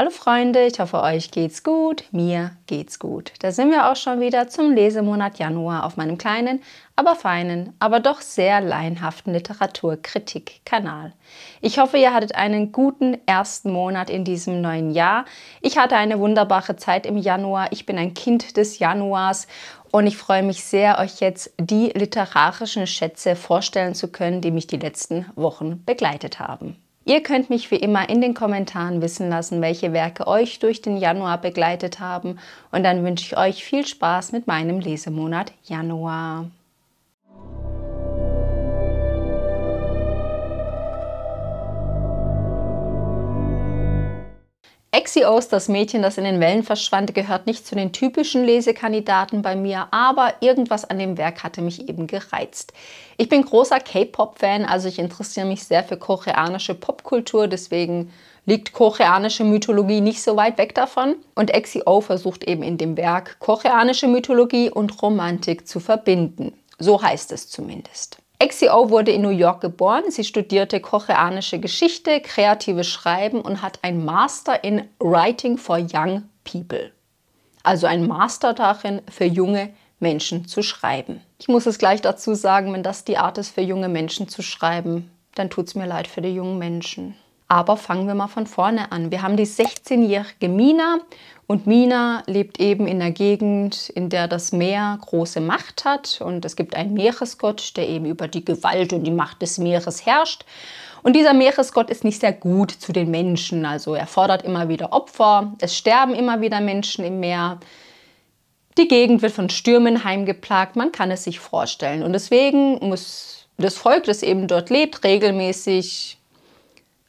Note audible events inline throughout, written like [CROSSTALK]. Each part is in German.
Hallo Freunde, ich hoffe euch geht's gut, mir geht's gut. Da sind wir auch schon wieder zum Lesemonat Januar auf meinem kleinen, aber feinen, aber doch sehr laienhaften Literaturkritik-Kanal. Ich hoffe, ihr hattet einen guten ersten Monat in diesem neuen Jahr. Ich hatte eine wunderbare Zeit im Januar. Ich bin ein Kind des Januars und ich freue mich sehr, euch jetzt die literarischen Schätze vorstellen zu können, die mich die letzten Wochen begleitet haben. Ihr könnt mich wie immer in den Kommentaren wissen lassen, welche Werke euch durch den Januar begleitet haben und dann wünsche ich euch viel Spaß mit meinem Lesemonat Januar. Exios, das Mädchen, das in den Wellen verschwand, gehört nicht zu den typischen Lesekandidaten bei mir, aber irgendwas an dem Werk hatte mich eben gereizt. Ich bin großer K-Pop-Fan, also ich interessiere mich sehr für koreanische Popkultur, deswegen liegt koreanische Mythologie nicht so weit weg davon. Und Exio versucht eben in dem Werk koreanische Mythologie und Romantik zu verbinden. So heißt es zumindest. XCO wurde in New York geboren. Sie studierte koreanische Geschichte, kreatives Schreiben und hat ein Master in Writing for Young People. Also ein Master darin, für junge Menschen zu schreiben. Ich muss es gleich dazu sagen, wenn das die Art ist, für junge Menschen zu schreiben, dann tut es mir leid für die jungen Menschen. Aber fangen wir mal von vorne an. Wir haben die 16-jährige Mina und Mina lebt eben in der Gegend, in der das Meer große Macht hat und es gibt einen Meeresgott, der eben über die Gewalt und die Macht des Meeres herrscht. Und dieser Meeresgott ist nicht sehr gut zu den Menschen, also er fordert immer wieder Opfer, es sterben immer wieder Menschen im Meer. Die Gegend wird von Stürmen heimgeplagt, man kann es sich vorstellen. Und deswegen muss das Volk, das eben dort lebt, regelmäßig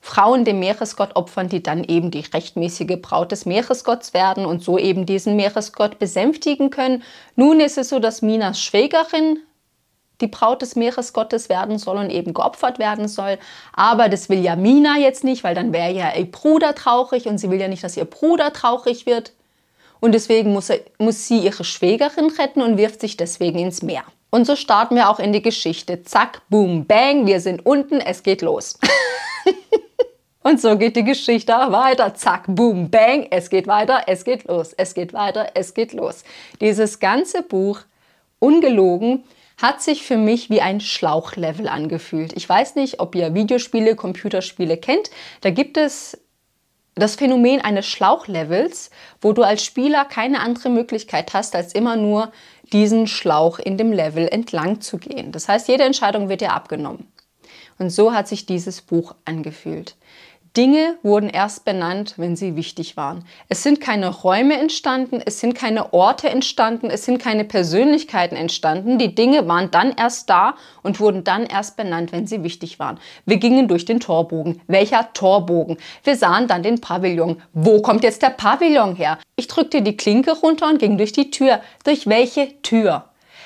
Frauen dem Meeresgott opfern, die dann eben die rechtmäßige Braut des Meeresgotts werden und so eben diesen Meeresgott besänftigen können. Nun ist es so, dass Minas Schwägerin die Braut des Meeresgottes werden soll und eben geopfert werden soll. Aber das will ja Mina jetzt nicht, weil dann wäre ja ihr Bruder traurig und sie will ja nicht, dass ihr Bruder traurig wird. Und deswegen muss, er, muss sie ihre Schwägerin retten und wirft sich deswegen ins Meer. Und so starten wir auch in die Geschichte. Zack, boom, bang, wir sind unten, es geht los. [LAUGHS] Und so geht die Geschichte weiter. Zack, boom, bang. Es geht weiter, es geht los, es geht weiter, es geht los. Dieses ganze Buch, ungelogen, hat sich für mich wie ein Schlauchlevel angefühlt. Ich weiß nicht, ob ihr Videospiele, Computerspiele kennt. Da gibt es das Phänomen eines Schlauchlevels, wo du als Spieler keine andere Möglichkeit hast, als immer nur diesen Schlauch in dem Level entlang zu gehen. Das heißt, jede Entscheidung wird dir abgenommen. Und so hat sich dieses Buch angefühlt. Dinge wurden erst benannt, wenn sie wichtig waren. Es sind keine Räume entstanden, es sind keine Orte entstanden, es sind keine Persönlichkeiten entstanden. Die Dinge waren dann erst da und wurden dann erst benannt, wenn sie wichtig waren. Wir gingen durch den Torbogen. Welcher Torbogen? Wir sahen dann den Pavillon. Wo kommt jetzt der Pavillon her? Ich drückte die Klinke runter und ging durch die Tür. Durch welche Tür?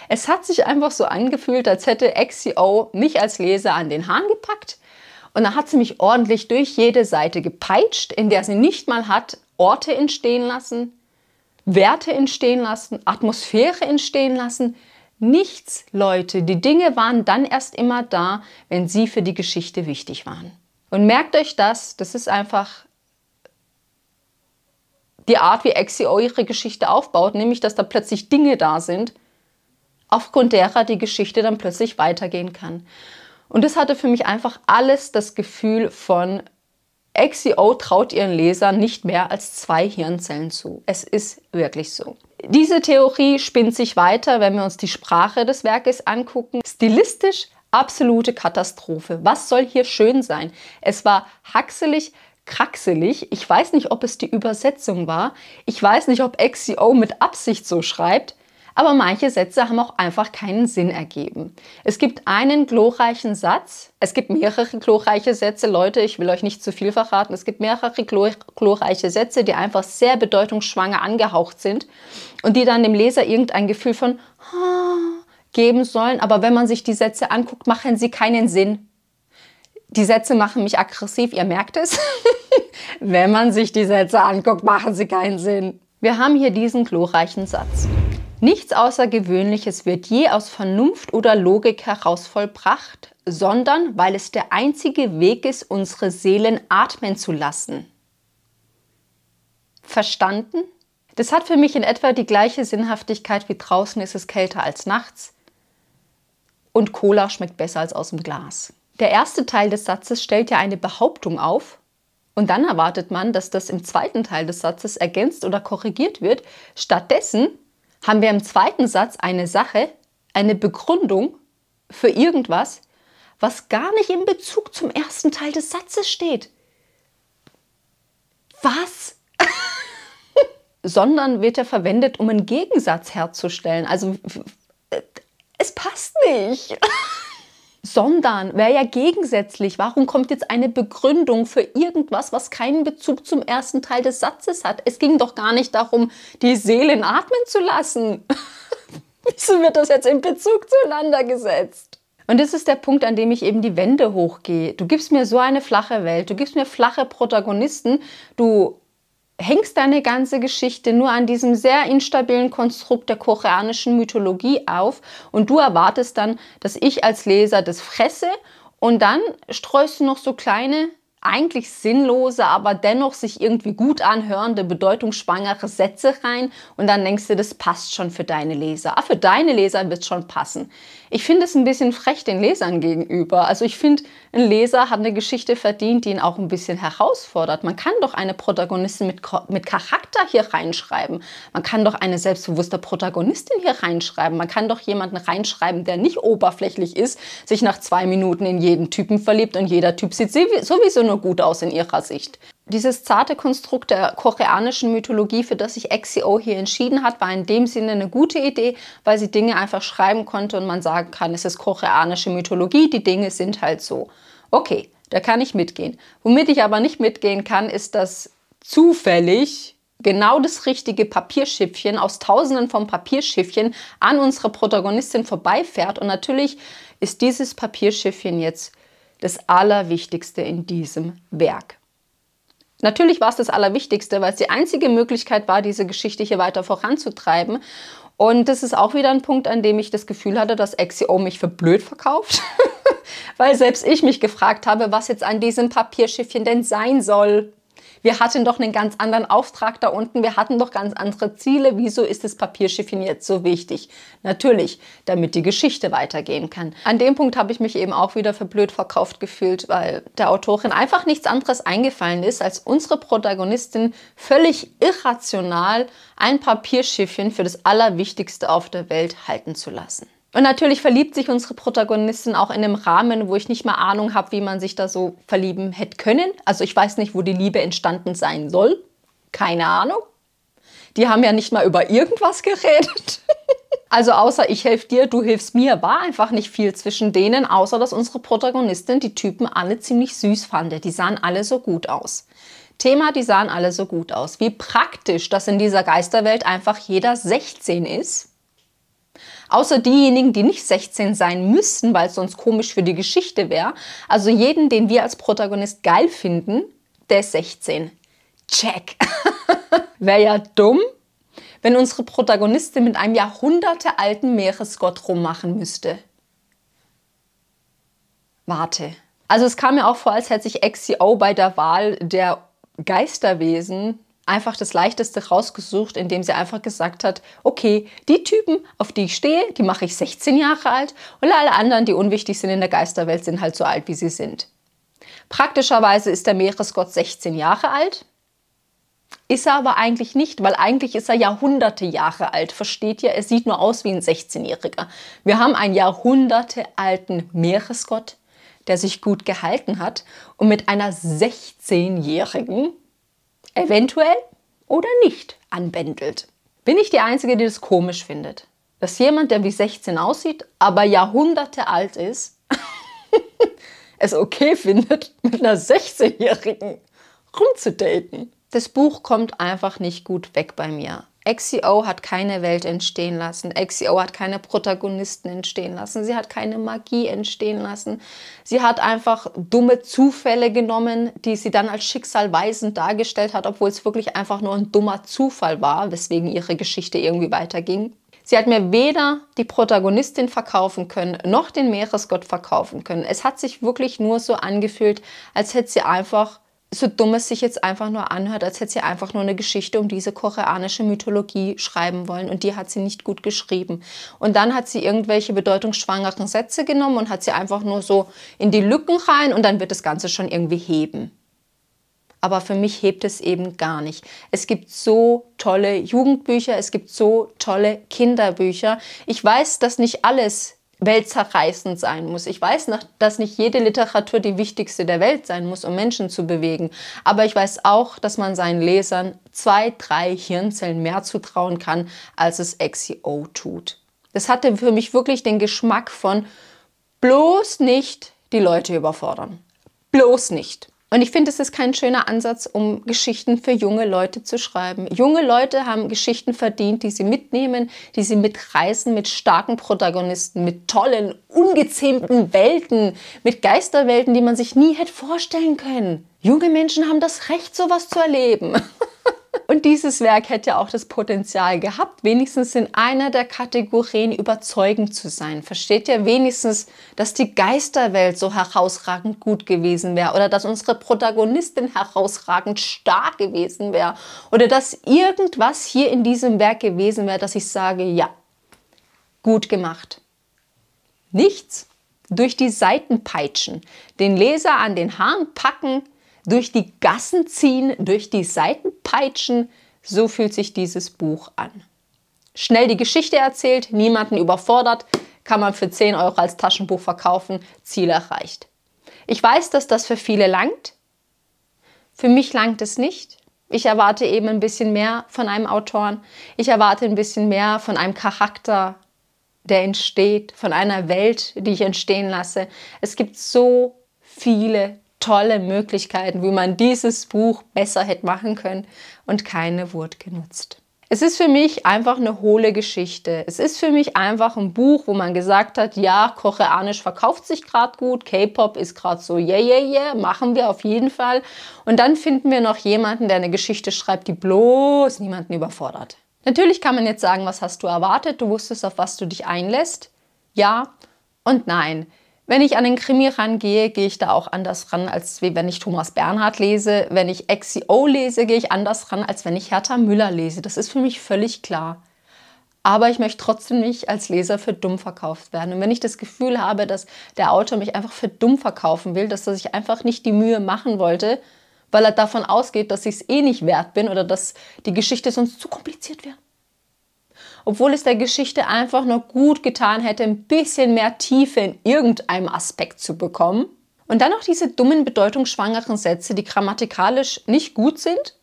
Es hat sich einfach so angefühlt, als hätte XCO mich als Leser an den Hahn gepackt und da hat sie mich ordentlich durch jede Seite gepeitscht, in der sie nicht mal hat Orte entstehen lassen, Werte entstehen lassen, Atmosphäre entstehen lassen. Nichts, Leute. Die Dinge waren dann erst immer da, wenn sie für die Geschichte wichtig waren. Und merkt euch das, das ist einfach die Art, wie Exio ihre Geschichte aufbaut, nämlich dass da plötzlich Dinge da sind, aufgrund derer die Geschichte dann plötzlich weitergehen kann. Und das hatte für mich einfach alles das Gefühl von XEO traut ihren Lesern nicht mehr als zwei Hirnzellen zu. Es ist wirklich so. Diese Theorie spinnt sich weiter, wenn wir uns die Sprache des Werkes angucken. Stilistisch absolute Katastrophe. Was soll hier schön sein? Es war haxelig, kraxelig. Ich weiß nicht, ob es die Übersetzung war. Ich weiß nicht, ob XCO mit Absicht so schreibt aber manche Sätze haben auch einfach keinen Sinn ergeben. Es gibt einen glorreichen Satz, es gibt mehrere glorreiche Sätze, Leute, ich will euch nicht zu viel verraten, es gibt mehrere glorreiche Sätze, die einfach sehr bedeutungsschwanger angehaucht sind und die dann dem Leser irgendein Gefühl von geben sollen, aber wenn man sich die Sätze anguckt, machen sie keinen Sinn. Die Sätze machen mich aggressiv, ihr merkt es. [LAUGHS] wenn man sich die Sätze anguckt, machen sie keinen Sinn. Wir haben hier diesen glorreichen Satz. Nichts Außergewöhnliches wird je aus Vernunft oder Logik heraus vollbracht, sondern weil es der einzige Weg ist, unsere Seelen atmen zu lassen. Verstanden? Das hat für mich in etwa die gleiche Sinnhaftigkeit wie draußen ist es kälter als nachts und Cola schmeckt besser als aus dem Glas. Der erste Teil des Satzes stellt ja eine Behauptung auf und dann erwartet man, dass das im zweiten Teil des Satzes ergänzt oder korrigiert wird. Stattdessen haben wir im zweiten Satz eine Sache, eine Begründung für irgendwas, was gar nicht in Bezug zum ersten Teil des Satzes steht. Was? [LAUGHS] Sondern wird er verwendet, um einen Gegensatz herzustellen. Also äh, es passt nicht. [LAUGHS] sondern wäre ja gegensätzlich. Warum kommt jetzt eine Begründung für irgendwas, was keinen Bezug zum ersten Teil des Satzes hat? Es ging doch gar nicht darum, die Seelen atmen zu lassen. [LAUGHS] Wieso wird das jetzt in Bezug zueinander gesetzt? Und das ist der Punkt, an dem ich eben die Wände hochgehe. Du gibst mir so eine flache Welt, du gibst mir flache Protagonisten, du hängst deine ganze Geschichte nur an diesem sehr instabilen Konstrukt der koreanischen Mythologie auf und du erwartest dann, dass ich als Leser das fresse und dann streust du noch so kleine eigentlich sinnlose, aber dennoch sich irgendwie gut anhörende, bedeutungsschwangere Sätze rein und dann denkst du, das passt schon für deine Leser. Ah, für deine Leser wird es schon passen. Ich finde es ein bisschen frech den Lesern gegenüber. Also ich finde, ein Leser hat eine Geschichte verdient, die ihn auch ein bisschen herausfordert. Man kann doch eine Protagonistin mit, mit Charakter hier reinschreiben. Man kann doch eine selbstbewusste Protagonistin hier reinschreiben. Man kann doch jemanden reinschreiben, der nicht oberflächlich ist, sich nach zwei Minuten in jeden Typen verliebt und jeder Typ sieht sowieso nur immer gut aus in ihrer Sicht. Dieses zarte Konstrukt der koreanischen Mythologie, für das sich XCO hier entschieden hat, war in dem Sinne eine gute Idee, weil sie Dinge einfach schreiben konnte und man sagen kann, es ist koreanische Mythologie, die Dinge sind halt so. Okay, da kann ich mitgehen. Womit ich aber nicht mitgehen kann, ist, dass zufällig genau das richtige Papierschiffchen aus tausenden von Papierschiffchen an unserer Protagonistin vorbeifährt. Und natürlich ist dieses Papierschiffchen jetzt das Allerwichtigste in diesem Werk. Natürlich war es das Allerwichtigste, weil es die einzige Möglichkeit war, diese Geschichte hier weiter voranzutreiben. Und das ist auch wieder ein Punkt, an dem ich das Gefühl hatte, dass Exio mich für blöd verkauft. [LAUGHS] weil selbst ich mich gefragt habe, was jetzt an diesem Papierschiffchen denn sein soll wir hatten doch einen ganz anderen Auftrag da unten, wir hatten doch ganz andere Ziele, wieso ist das Papierschiffchen jetzt so wichtig? Natürlich, damit die Geschichte weitergehen kann. An dem Punkt habe ich mich eben auch wieder für blöd verkauft gefühlt, weil der Autorin einfach nichts anderes eingefallen ist, als unsere Protagonistin völlig irrational ein Papierschiffchen für das Allerwichtigste auf der Welt halten zu lassen. Und natürlich verliebt sich unsere Protagonistin auch in einem Rahmen, wo ich nicht mal Ahnung habe, wie man sich da so verlieben hätte können. Also ich weiß nicht, wo die Liebe entstanden sein soll. Keine Ahnung. Die haben ja nicht mal über irgendwas geredet. [LAUGHS] Also außer ich helfe dir, du hilfst mir, war einfach nicht viel zwischen denen, außer dass unsere Protagonistin die Typen alle ziemlich süß fand. Die sahen alle so gut aus. Thema, die sahen alle so gut aus. Wie praktisch, dass in dieser Geisterwelt einfach jeder 16 ist Außer diejenigen, die nicht 16 sein müssten, weil es sonst komisch für die Geschichte wäre. Also jeden, den wir als Protagonist geil finden, der ist 16. Check. [LAUGHS] wäre ja dumm, wenn unsere Protagonistin mit einem jahrhundertealten Meeresgott rummachen müsste. Warte. Also es kam mir auch vor, als hätte sich XCO bei der Wahl der Geisterwesen einfach das Leichteste rausgesucht, indem sie einfach gesagt hat, okay, die Typen, auf die ich stehe, die mache ich 16 Jahre alt und alle anderen, die unwichtig sind in der Geisterwelt, sind halt so alt, wie sie sind. Praktischerweise ist der Meeresgott 16 Jahre alt, ist er aber eigentlich nicht, weil eigentlich ist er Jahrhunderte Jahre alt. Versteht ihr? Er sieht nur aus wie ein 16-Jähriger. Wir haben einen Jahrhunderte alten Meeresgott, der sich gut gehalten hat und mit einer 16-Jährigen eventuell oder nicht anbändelt. Bin ich die Einzige, die das komisch findet? Dass jemand, der wie 16 aussieht, aber Jahrhunderte alt ist, [LAUGHS] es okay findet, mit einer 16-Jährigen rumzudaten. Das Buch kommt einfach nicht gut weg bei mir. XCO hat keine Welt entstehen lassen. XCO hat keine Protagonisten entstehen lassen. Sie hat keine Magie entstehen lassen. Sie hat einfach dumme Zufälle genommen, die sie dann als schicksalweisend dargestellt hat, obwohl es wirklich einfach nur ein dummer Zufall war, weswegen ihre Geschichte irgendwie weiterging. Sie hat mir weder die Protagonistin verkaufen können, noch den Meeresgott verkaufen können. Es hat sich wirklich nur so angefühlt, als hätte sie einfach so dumm es sich jetzt einfach nur anhört, als hätte sie einfach nur eine Geschichte um diese koreanische Mythologie schreiben wollen und die hat sie nicht gut geschrieben. Und dann hat sie irgendwelche bedeutungsschwangeren Sätze genommen und hat sie einfach nur so in die Lücken rein und dann wird das Ganze schon irgendwie heben. Aber für mich hebt es eben gar nicht. Es gibt so tolle Jugendbücher, es gibt so tolle Kinderbücher. Ich weiß, dass nicht alles weltzerreißend sein muss. Ich weiß, noch, dass nicht jede Literatur die wichtigste der Welt sein muss, um Menschen zu bewegen. Aber ich weiß auch, dass man seinen Lesern zwei, drei Hirnzellen mehr zutrauen kann, als es XEO tut. Das hatte für mich wirklich den Geschmack von bloß nicht die Leute überfordern. Bloß nicht. Und ich finde, es ist kein schöner Ansatz, um Geschichten für junge Leute zu schreiben. Junge Leute haben Geschichten verdient, die sie mitnehmen, die sie mitreißen, mit starken Protagonisten, mit tollen, ungezähmten Welten, mit Geisterwelten, die man sich nie hätte vorstellen können. Junge Menschen haben das Recht, sowas zu erleben. [LAUGHS] Und dieses Werk hätte auch das Potenzial gehabt, wenigstens in einer der Kategorien überzeugend zu sein. Versteht ihr wenigstens, dass die Geisterwelt so herausragend gut gewesen wäre oder dass unsere Protagonistin herausragend stark gewesen wäre oder dass irgendwas hier in diesem Werk gewesen wäre, dass ich sage, ja, gut gemacht. Nichts. Durch die Seiten peitschen, den Leser an den Haaren packen, durch die Gassen ziehen, durch die Seiten peitschen, so fühlt sich dieses Buch an. Schnell die Geschichte erzählt, niemanden überfordert, kann man für 10 Euro als Taschenbuch verkaufen, Ziel erreicht. Ich weiß, dass das für viele langt. Für mich langt es nicht. Ich erwarte eben ein bisschen mehr von einem Autoren. Ich erwarte ein bisschen mehr von einem Charakter, der entsteht, von einer Welt, die ich entstehen lasse. Es gibt so viele tolle Möglichkeiten, wie man dieses Buch besser hätte machen können und keine wurde genutzt. Es ist für mich einfach eine hohle Geschichte. Es ist für mich einfach ein Buch, wo man gesagt hat, ja, koreanisch verkauft sich gerade gut, K-Pop ist gerade so, yeah, yeah, yeah, machen wir auf jeden Fall. Und dann finden wir noch jemanden, der eine Geschichte schreibt, die bloß niemanden überfordert. Natürlich kann man jetzt sagen, was hast du erwartet? Du wusstest, auf was du dich einlässt? Ja und nein. Wenn ich an den Krimi rangehe, gehe ich da auch anders ran, als wenn ich Thomas Bernhard lese. Wenn ich XCO lese, gehe ich anders ran, als wenn ich Hertha Müller lese. Das ist für mich völlig klar. Aber ich möchte trotzdem nicht als Leser für dumm verkauft werden. Und wenn ich das Gefühl habe, dass der Autor mich einfach für dumm verkaufen will, dass er sich einfach nicht die Mühe machen wollte, weil er davon ausgeht, dass ich es eh nicht wert bin oder dass die Geschichte sonst zu kompliziert wäre, obwohl es der Geschichte einfach nur gut getan hätte, ein bisschen mehr Tiefe in irgendeinem Aspekt zu bekommen. Und dann noch diese dummen bedeutungsschwangeren Sätze, die grammatikalisch nicht gut sind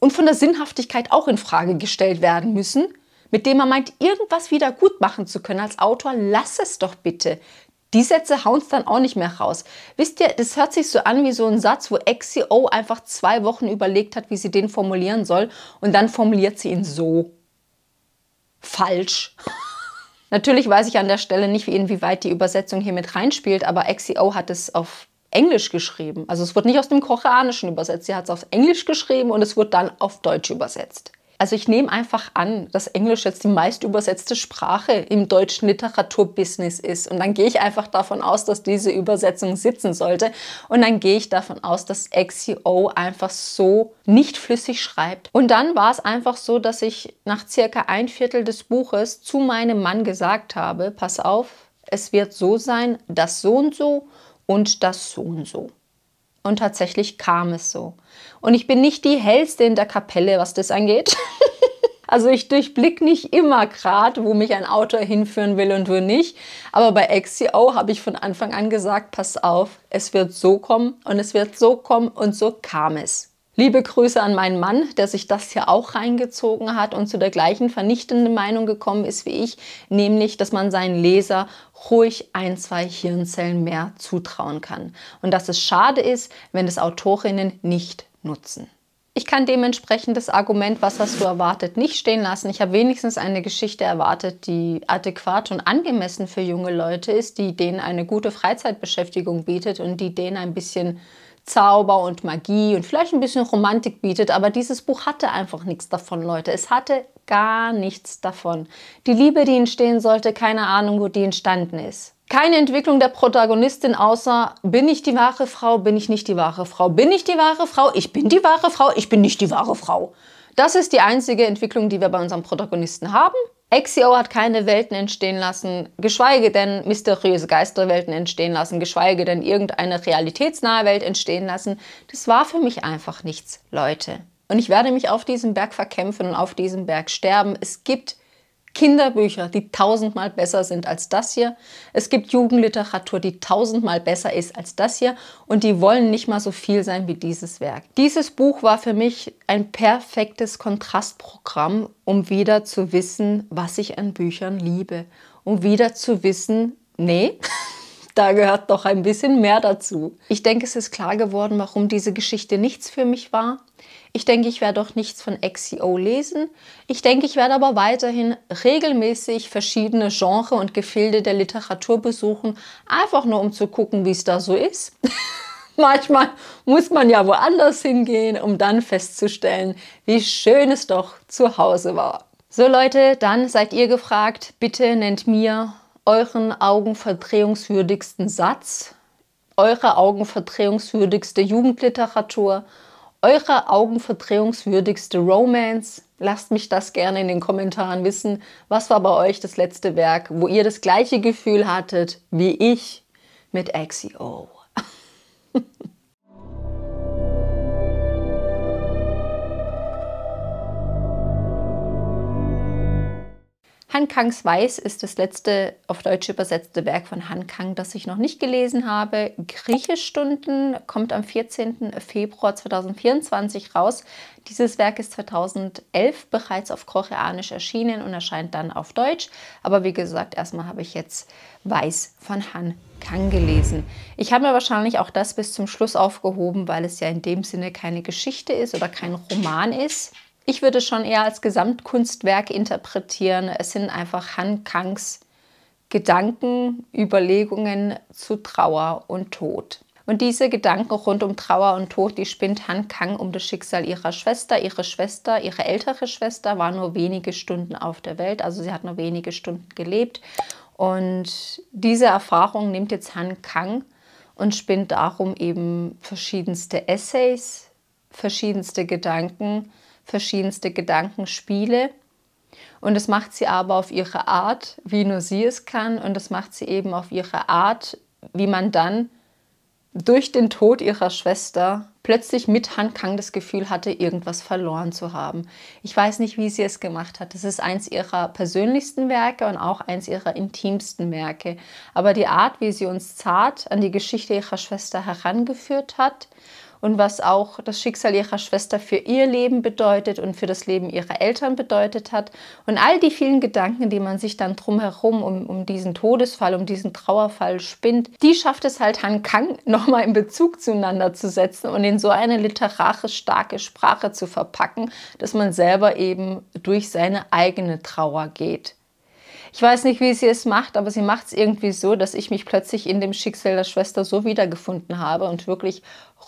und von der Sinnhaftigkeit auch in Frage gestellt werden müssen, mit dem man meint, irgendwas wieder gut machen zu können als Autor, lass es doch bitte die Sätze hauen es dann auch nicht mehr raus. Wisst ihr, das hört sich so an wie so ein Satz, wo XCO einfach zwei Wochen überlegt hat, wie sie den formulieren soll und dann formuliert sie ihn so. Falsch. [LAUGHS] Natürlich weiß ich an der Stelle nicht, inwieweit die Übersetzung hier mit reinspielt, aber XCO hat es auf Englisch geschrieben. Also es wird nicht aus dem Koreanischen übersetzt, sie hat es auf Englisch geschrieben und es wird dann auf Deutsch übersetzt. Also ich nehme einfach an, dass Englisch jetzt die meist übersetzte Sprache im deutschen Literaturbusiness ist. Und dann gehe ich einfach davon aus, dass diese Übersetzung sitzen sollte. Und dann gehe ich davon aus, dass XCO einfach so nicht flüssig schreibt. Und dann war es einfach so, dass ich nach circa ein Viertel des Buches zu meinem Mann gesagt habe, pass auf, es wird so sein, das so und so und das so und so. Und tatsächlich kam es so. Und ich bin nicht die hellste in der Kapelle, was das angeht. [LAUGHS] Also ich durchblick nicht immer gerade, wo mich ein Autor hinführen will und wo nicht. Aber bei XCO habe ich von Anfang an gesagt, pass auf, es wird so kommen und es wird so kommen und so kam es. Liebe Grüße an meinen Mann, der sich das hier auch reingezogen hat und zu der gleichen vernichtenden Meinung gekommen ist wie ich, nämlich, dass man seinen Leser ruhig ein, zwei Hirnzellen mehr zutrauen kann. Und dass es schade ist, wenn es Autorinnen nicht nutzen. Ich kann dementsprechend das Argument, was hast du erwartet, nicht stehen lassen. Ich habe wenigstens eine Geschichte erwartet, die adäquat und angemessen für junge Leute ist, die denen eine gute Freizeitbeschäftigung bietet und die denen ein bisschen Zauber und Magie und vielleicht ein bisschen Romantik bietet. Aber dieses Buch hatte einfach nichts davon, Leute. Es hatte gar nichts davon. Die Liebe, die entstehen sollte, keine Ahnung, wo die entstanden ist keine Entwicklung der Protagonistin außer bin ich die wahre Frau, bin ich nicht die wahre Frau, bin ich die wahre Frau, ich bin die wahre Frau, ich bin nicht die wahre Frau. Das ist die einzige Entwicklung, die wir bei unserem Protagonisten haben. Exio hat keine Welten entstehen lassen, geschweige denn mysteriöse Geisterwelten entstehen lassen, geschweige denn irgendeine realitätsnahe Welt entstehen lassen. Das war für mich einfach nichts, Leute. Und ich werde mich auf diesem Berg verkämpfen und auf diesem Berg sterben. Es gibt Kinderbücher, die tausendmal besser sind als das hier. Es gibt Jugendliteratur, die tausendmal besser ist als das hier. Und die wollen nicht mal so viel sein wie dieses Werk. Dieses Buch war für mich ein perfektes Kontrastprogramm, um wieder zu wissen, was ich an Büchern liebe. Um wieder zu wissen, nee. [LAUGHS] da gehört doch ein bisschen mehr dazu. Ich denke, es ist klar geworden, warum diese Geschichte nichts für mich war ich denke, ich werde auch nichts von XCO lesen. Ich denke, ich werde aber weiterhin regelmäßig verschiedene Genre und Gefilde der Literatur besuchen, einfach nur um zu gucken, wie es da so ist. [LAUGHS] Manchmal muss man ja woanders hingehen, um dann festzustellen, wie schön es doch zu Hause war. So Leute, dann seid ihr gefragt, bitte nennt mir euren augenverdrehungswürdigsten Satz, eure augenverdrehungswürdigste Jugendliteratur eure augenverdrehungswürdigste Romance? Lasst mich das gerne in den Kommentaren wissen. Was war bei euch das letzte Werk, wo ihr das gleiche Gefühl hattet wie ich mit Axio? [LAUGHS] Han Kangs Weiß ist das letzte auf Deutsch übersetzte Werk von Han Kang, das ich noch nicht gelesen habe. Griechischstunden kommt am 14. Februar 2024 raus. Dieses Werk ist 2011 bereits auf Koreanisch erschienen und erscheint dann auf Deutsch. Aber wie gesagt, erstmal habe ich jetzt Weiß von Han Kang gelesen. Ich habe mir wahrscheinlich auch das bis zum Schluss aufgehoben, weil es ja in dem Sinne keine Geschichte ist oder kein Roman ist. Ich würde schon eher als Gesamtkunstwerk interpretieren. Es sind einfach Han Kangs Gedanken, Überlegungen zu Trauer und Tod. Und diese Gedanken rund um Trauer und Tod, die spinnt Han Kang um das Schicksal ihrer Schwester. Ihre Schwester, ihre ältere Schwester, war nur wenige Stunden auf der Welt, also sie hat nur wenige Stunden gelebt. Und diese Erfahrung nimmt jetzt Han Kang und spinnt darum eben verschiedenste Essays, verschiedenste Gedanken, verschiedenste Gedankenspiele. Und das macht sie aber auf ihre Art, wie nur sie es kann. Und das macht sie eben auf ihre Art, wie man dann durch den Tod ihrer Schwester plötzlich mit Han Kang das Gefühl hatte, irgendwas verloren zu haben. Ich weiß nicht, wie sie es gemacht hat. Das ist eins ihrer persönlichsten Werke und auch eins ihrer intimsten Werke. Aber die Art, wie sie uns zart an die Geschichte ihrer Schwester herangeführt hat und was auch das Schicksal ihrer Schwester für ihr Leben bedeutet und für das Leben ihrer Eltern bedeutet hat. Und all die vielen Gedanken, die man sich dann drumherum um, um diesen Todesfall, um diesen Trauerfall spinnt, die schafft es halt Han Kang [LAUGHS] nochmal in Bezug zueinander zu setzen und in so eine literarisch starke Sprache zu verpacken, dass man selber eben durch seine eigene Trauer geht. Ich weiß nicht, wie sie es macht, aber sie macht es irgendwie so, dass ich mich plötzlich in dem Schicksal der Schwester so wiedergefunden habe und wirklich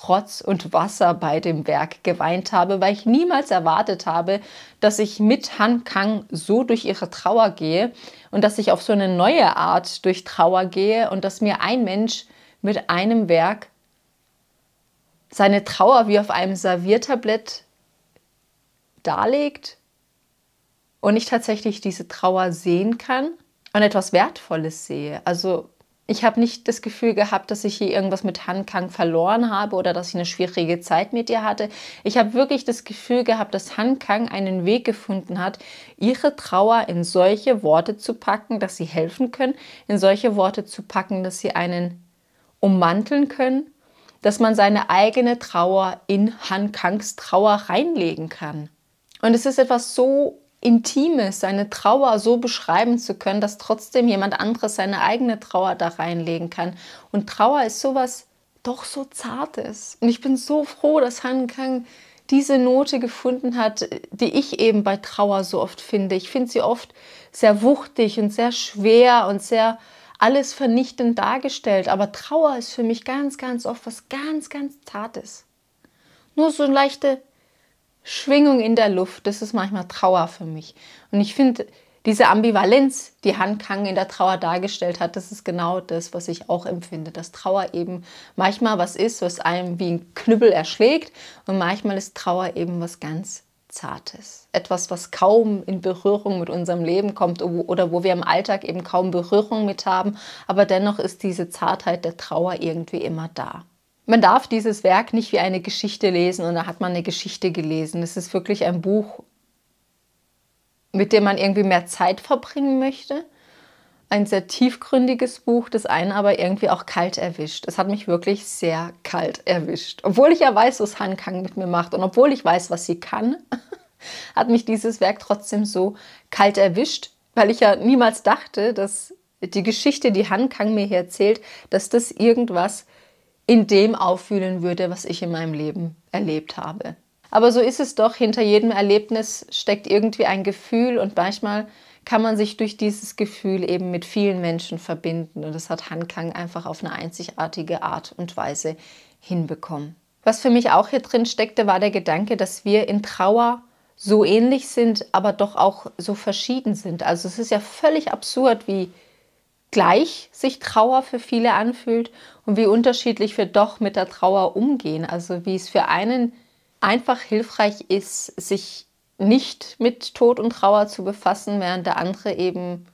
Rotz und Wasser bei dem Werk geweint habe, weil ich niemals erwartet habe, dass ich mit Han Kang so durch ihre Trauer gehe und dass ich auf so eine neue Art durch Trauer gehe und dass mir ein Mensch mit einem Werk seine Trauer wie auf einem Serviertablett darlegt und ich tatsächlich diese Trauer sehen kann und etwas Wertvolles sehe. Also ich habe nicht das Gefühl gehabt, dass ich hier irgendwas mit Han Kang verloren habe oder dass ich eine schwierige Zeit mit ihr hatte. Ich habe wirklich das Gefühl gehabt, dass Han Kang einen Weg gefunden hat, ihre Trauer in solche Worte zu packen, dass sie helfen können, in solche Worte zu packen, dass sie einen ummanteln können, dass man seine eigene Trauer in Han Kangs Trauer reinlegen kann. Und es ist etwas so Intimes, seine Trauer so beschreiben zu können, dass trotzdem jemand anderes seine eigene Trauer da reinlegen kann. Und Trauer ist sowas doch so Zartes. Und ich bin so froh, dass Han Kang diese Note gefunden hat, die ich eben bei Trauer so oft finde. Ich finde sie oft sehr wuchtig und sehr schwer und sehr alles vernichtend dargestellt. Aber Trauer ist für mich ganz, ganz oft was ganz, ganz Zartes. Nur so leichte Schwingung in der Luft. Das ist manchmal Trauer für mich. Und ich finde, diese Ambivalenz, die Han Kang in der Trauer dargestellt hat, das ist genau das, was ich auch empfinde, dass Trauer eben manchmal was ist, was einem wie ein Knüppel erschlägt und manchmal ist Trauer eben was ganz Zartes. Etwas, was kaum in Berührung mit unserem Leben kommt oder wo wir im Alltag eben kaum Berührung mit haben, aber dennoch ist diese Zartheit der Trauer irgendwie immer da man darf dieses Werk nicht wie eine Geschichte lesen und da hat man eine Geschichte gelesen. Es ist wirklich ein Buch, mit dem man irgendwie mehr Zeit verbringen möchte. Ein sehr tiefgründiges Buch, das einen aber irgendwie auch kalt erwischt. Es hat mich wirklich sehr kalt erwischt. Obwohl ich ja weiß, was Han Kang mit mir macht und obwohl ich weiß, was sie kann, [LAUGHS] hat mich dieses Werk trotzdem so kalt erwischt, weil ich ja niemals dachte, dass die Geschichte, die Han Kang mir hier erzählt, dass das irgendwas ist in dem auffühlen würde, was ich in meinem Leben erlebt habe. Aber so ist es doch, hinter jedem Erlebnis steckt irgendwie ein Gefühl und manchmal kann man sich durch dieses Gefühl eben mit vielen Menschen verbinden und das hat Hankang einfach auf eine einzigartige Art und Weise hinbekommen. Was für mich auch hier drin steckte, war der Gedanke, dass wir in Trauer so ähnlich sind, aber doch auch so verschieden sind. Also es ist ja völlig absurd, wie gleich sich Trauer für viele anfühlt und wie unterschiedlich wir doch mit der Trauer umgehen. Also wie es für einen einfach hilfreich ist, sich nicht mit Tod und Trauer zu befassen, während der andere eben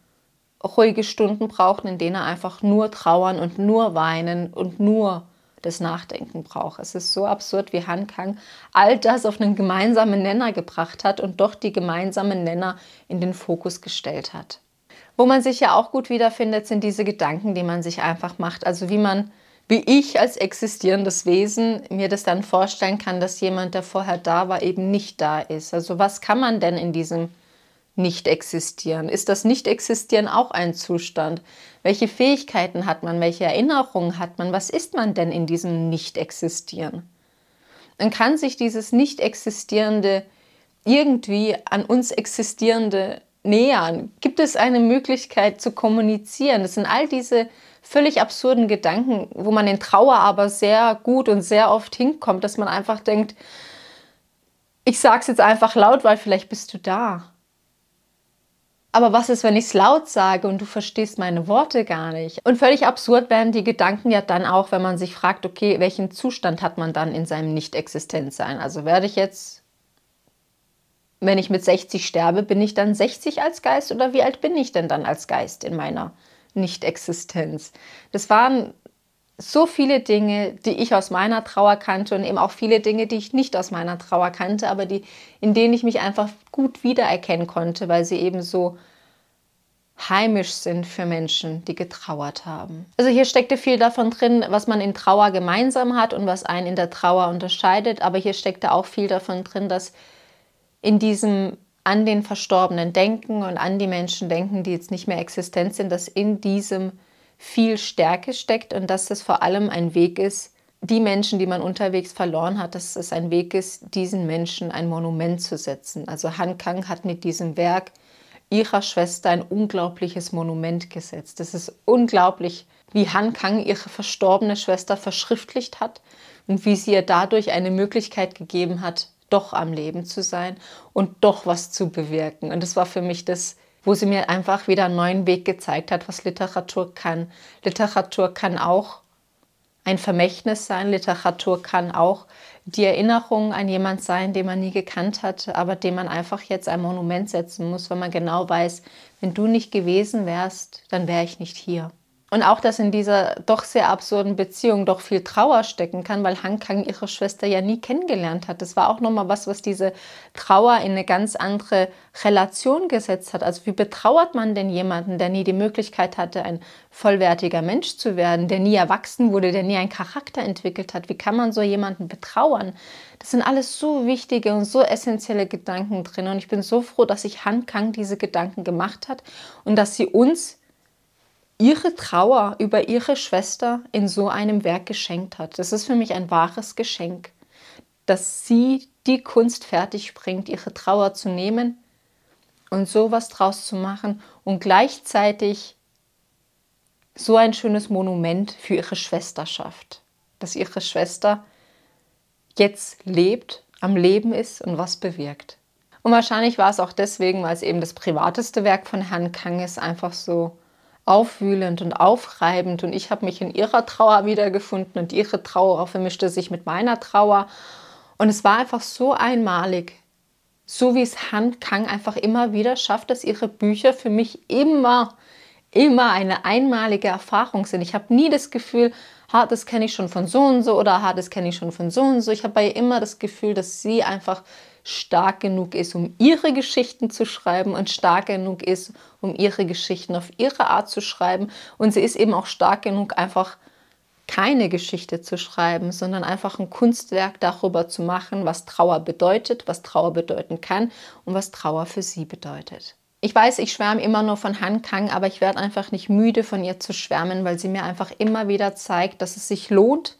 ruhige Stunden braucht, in denen er einfach nur trauern und nur weinen und nur das Nachdenken braucht. Es ist so absurd, wie Han Kang all das auf einen gemeinsamen Nenner gebracht hat und doch die gemeinsamen Nenner in den Fokus gestellt hat. Wo man sich ja auch gut wiederfindet, sind diese Gedanken, die man sich einfach macht. Also wie man, wie ich als existierendes Wesen mir das dann vorstellen kann, dass jemand, der vorher da war, eben nicht da ist. Also was kann man denn in diesem Nicht-Existieren? Ist das Nicht-Existieren auch ein Zustand? Welche Fähigkeiten hat man? Welche Erinnerungen hat man? Was ist man denn in diesem Nicht-Existieren? Dann kann sich dieses Nicht-Existierende irgendwie an uns existierende nähern? Gibt es eine Möglichkeit zu kommunizieren? Das sind all diese völlig absurden Gedanken, wo man in Trauer aber sehr gut und sehr oft hinkommt, dass man einfach denkt, ich sag's jetzt einfach laut, weil vielleicht bist du da. Aber was ist, wenn ich es laut sage und du verstehst meine Worte gar nicht? Und völlig absurd werden die Gedanken ja dann auch, wenn man sich fragt, okay, welchen Zustand hat man dann in seinem Nicht-Existenzsein? Also werde ich jetzt wenn ich mit 60 sterbe, bin ich dann 60 als Geist oder wie alt bin ich denn dann als Geist in meiner Nicht-Existenz? Das waren so viele Dinge, die ich aus meiner Trauer kannte und eben auch viele Dinge, die ich nicht aus meiner Trauer kannte, aber die, in denen ich mich einfach gut wiedererkennen konnte, weil sie eben so heimisch sind für Menschen, die getrauert haben. Also hier steckte viel davon drin, was man in Trauer gemeinsam hat und was einen in der Trauer unterscheidet, aber hier steckte auch viel davon drin, dass in diesem an den Verstorbenen denken und an die Menschen denken, die jetzt nicht mehr existent sind, dass in diesem viel Stärke steckt und dass es vor allem ein Weg ist, die Menschen, die man unterwegs verloren hat, dass es ein Weg ist, diesen Menschen ein Monument zu setzen. Also Han Kang hat mit diesem Werk ihrer Schwester ein unglaubliches Monument gesetzt. Es ist unglaublich, wie Han Kang ihre verstorbene Schwester verschriftlicht hat und wie sie ihr dadurch eine Möglichkeit gegeben hat, doch am Leben zu sein und doch was zu bewirken. Und das war für mich das, wo sie mir einfach wieder einen neuen Weg gezeigt hat, was Literatur kann. Literatur kann auch ein Vermächtnis sein, Literatur kann auch die Erinnerung an jemand sein, den man nie gekannt hat, aber dem man einfach jetzt ein Monument setzen muss, weil man genau weiß, wenn du nicht gewesen wärst, dann wäre ich nicht hier. Und auch, dass in dieser doch sehr absurden Beziehung doch viel Trauer stecken kann, weil Han Kang ihre Schwester ja nie kennengelernt hat. Das war auch nochmal was, was diese Trauer in eine ganz andere Relation gesetzt hat. Also wie betrauert man denn jemanden, der nie die Möglichkeit hatte, ein vollwertiger Mensch zu werden, der nie erwachsen wurde, der nie einen Charakter entwickelt hat? Wie kann man so jemanden betrauern? Das sind alles so wichtige und so essentielle Gedanken drin. Und ich bin so froh, dass sich Han Kang diese Gedanken gemacht hat und dass sie uns ihre Trauer über ihre Schwester in so einem Werk geschenkt hat. Das ist für mich ein wahres Geschenk, dass sie die Kunst fertig bringt, ihre Trauer zu nehmen und sowas draus zu machen und gleichzeitig so ein schönes Monument für ihre Schwester schafft, dass ihre Schwester jetzt lebt, am Leben ist und was bewirkt. Und wahrscheinlich war es auch deswegen, weil es eben das privateste Werk von Herrn Kang ist, einfach so aufwühlend und aufreibend. Und ich habe mich in ihrer Trauer wiedergefunden und ihre Trauer vermischte sich mit meiner Trauer. Und es war einfach so einmalig, so wie es Han Kang einfach immer wieder schafft, dass ihre Bücher für mich immer, immer eine einmalige Erfahrung sind. Ich habe nie das Gefühl, ha, das kenne ich schon von so und so oder ha, das kenne ich schon von so und so. Ich habe bei ihr immer das Gefühl, dass sie einfach stark genug ist, um ihre Geschichten zu schreiben und stark genug ist, um ihre Geschichten auf ihre Art zu schreiben. Und sie ist eben auch stark genug, einfach keine Geschichte zu schreiben, sondern einfach ein Kunstwerk darüber zu machen, was Trauer bedeutet, was Trauer bedeuten kann und was Trauer für sie bedeutet. Ich weiß, ich schwärme immer nur von Han Kang, aber ich werde einfach nicht müde von ihr zu schwärmen, weil sie mir einfach immer wieder zeigt, dass es sich lohnt,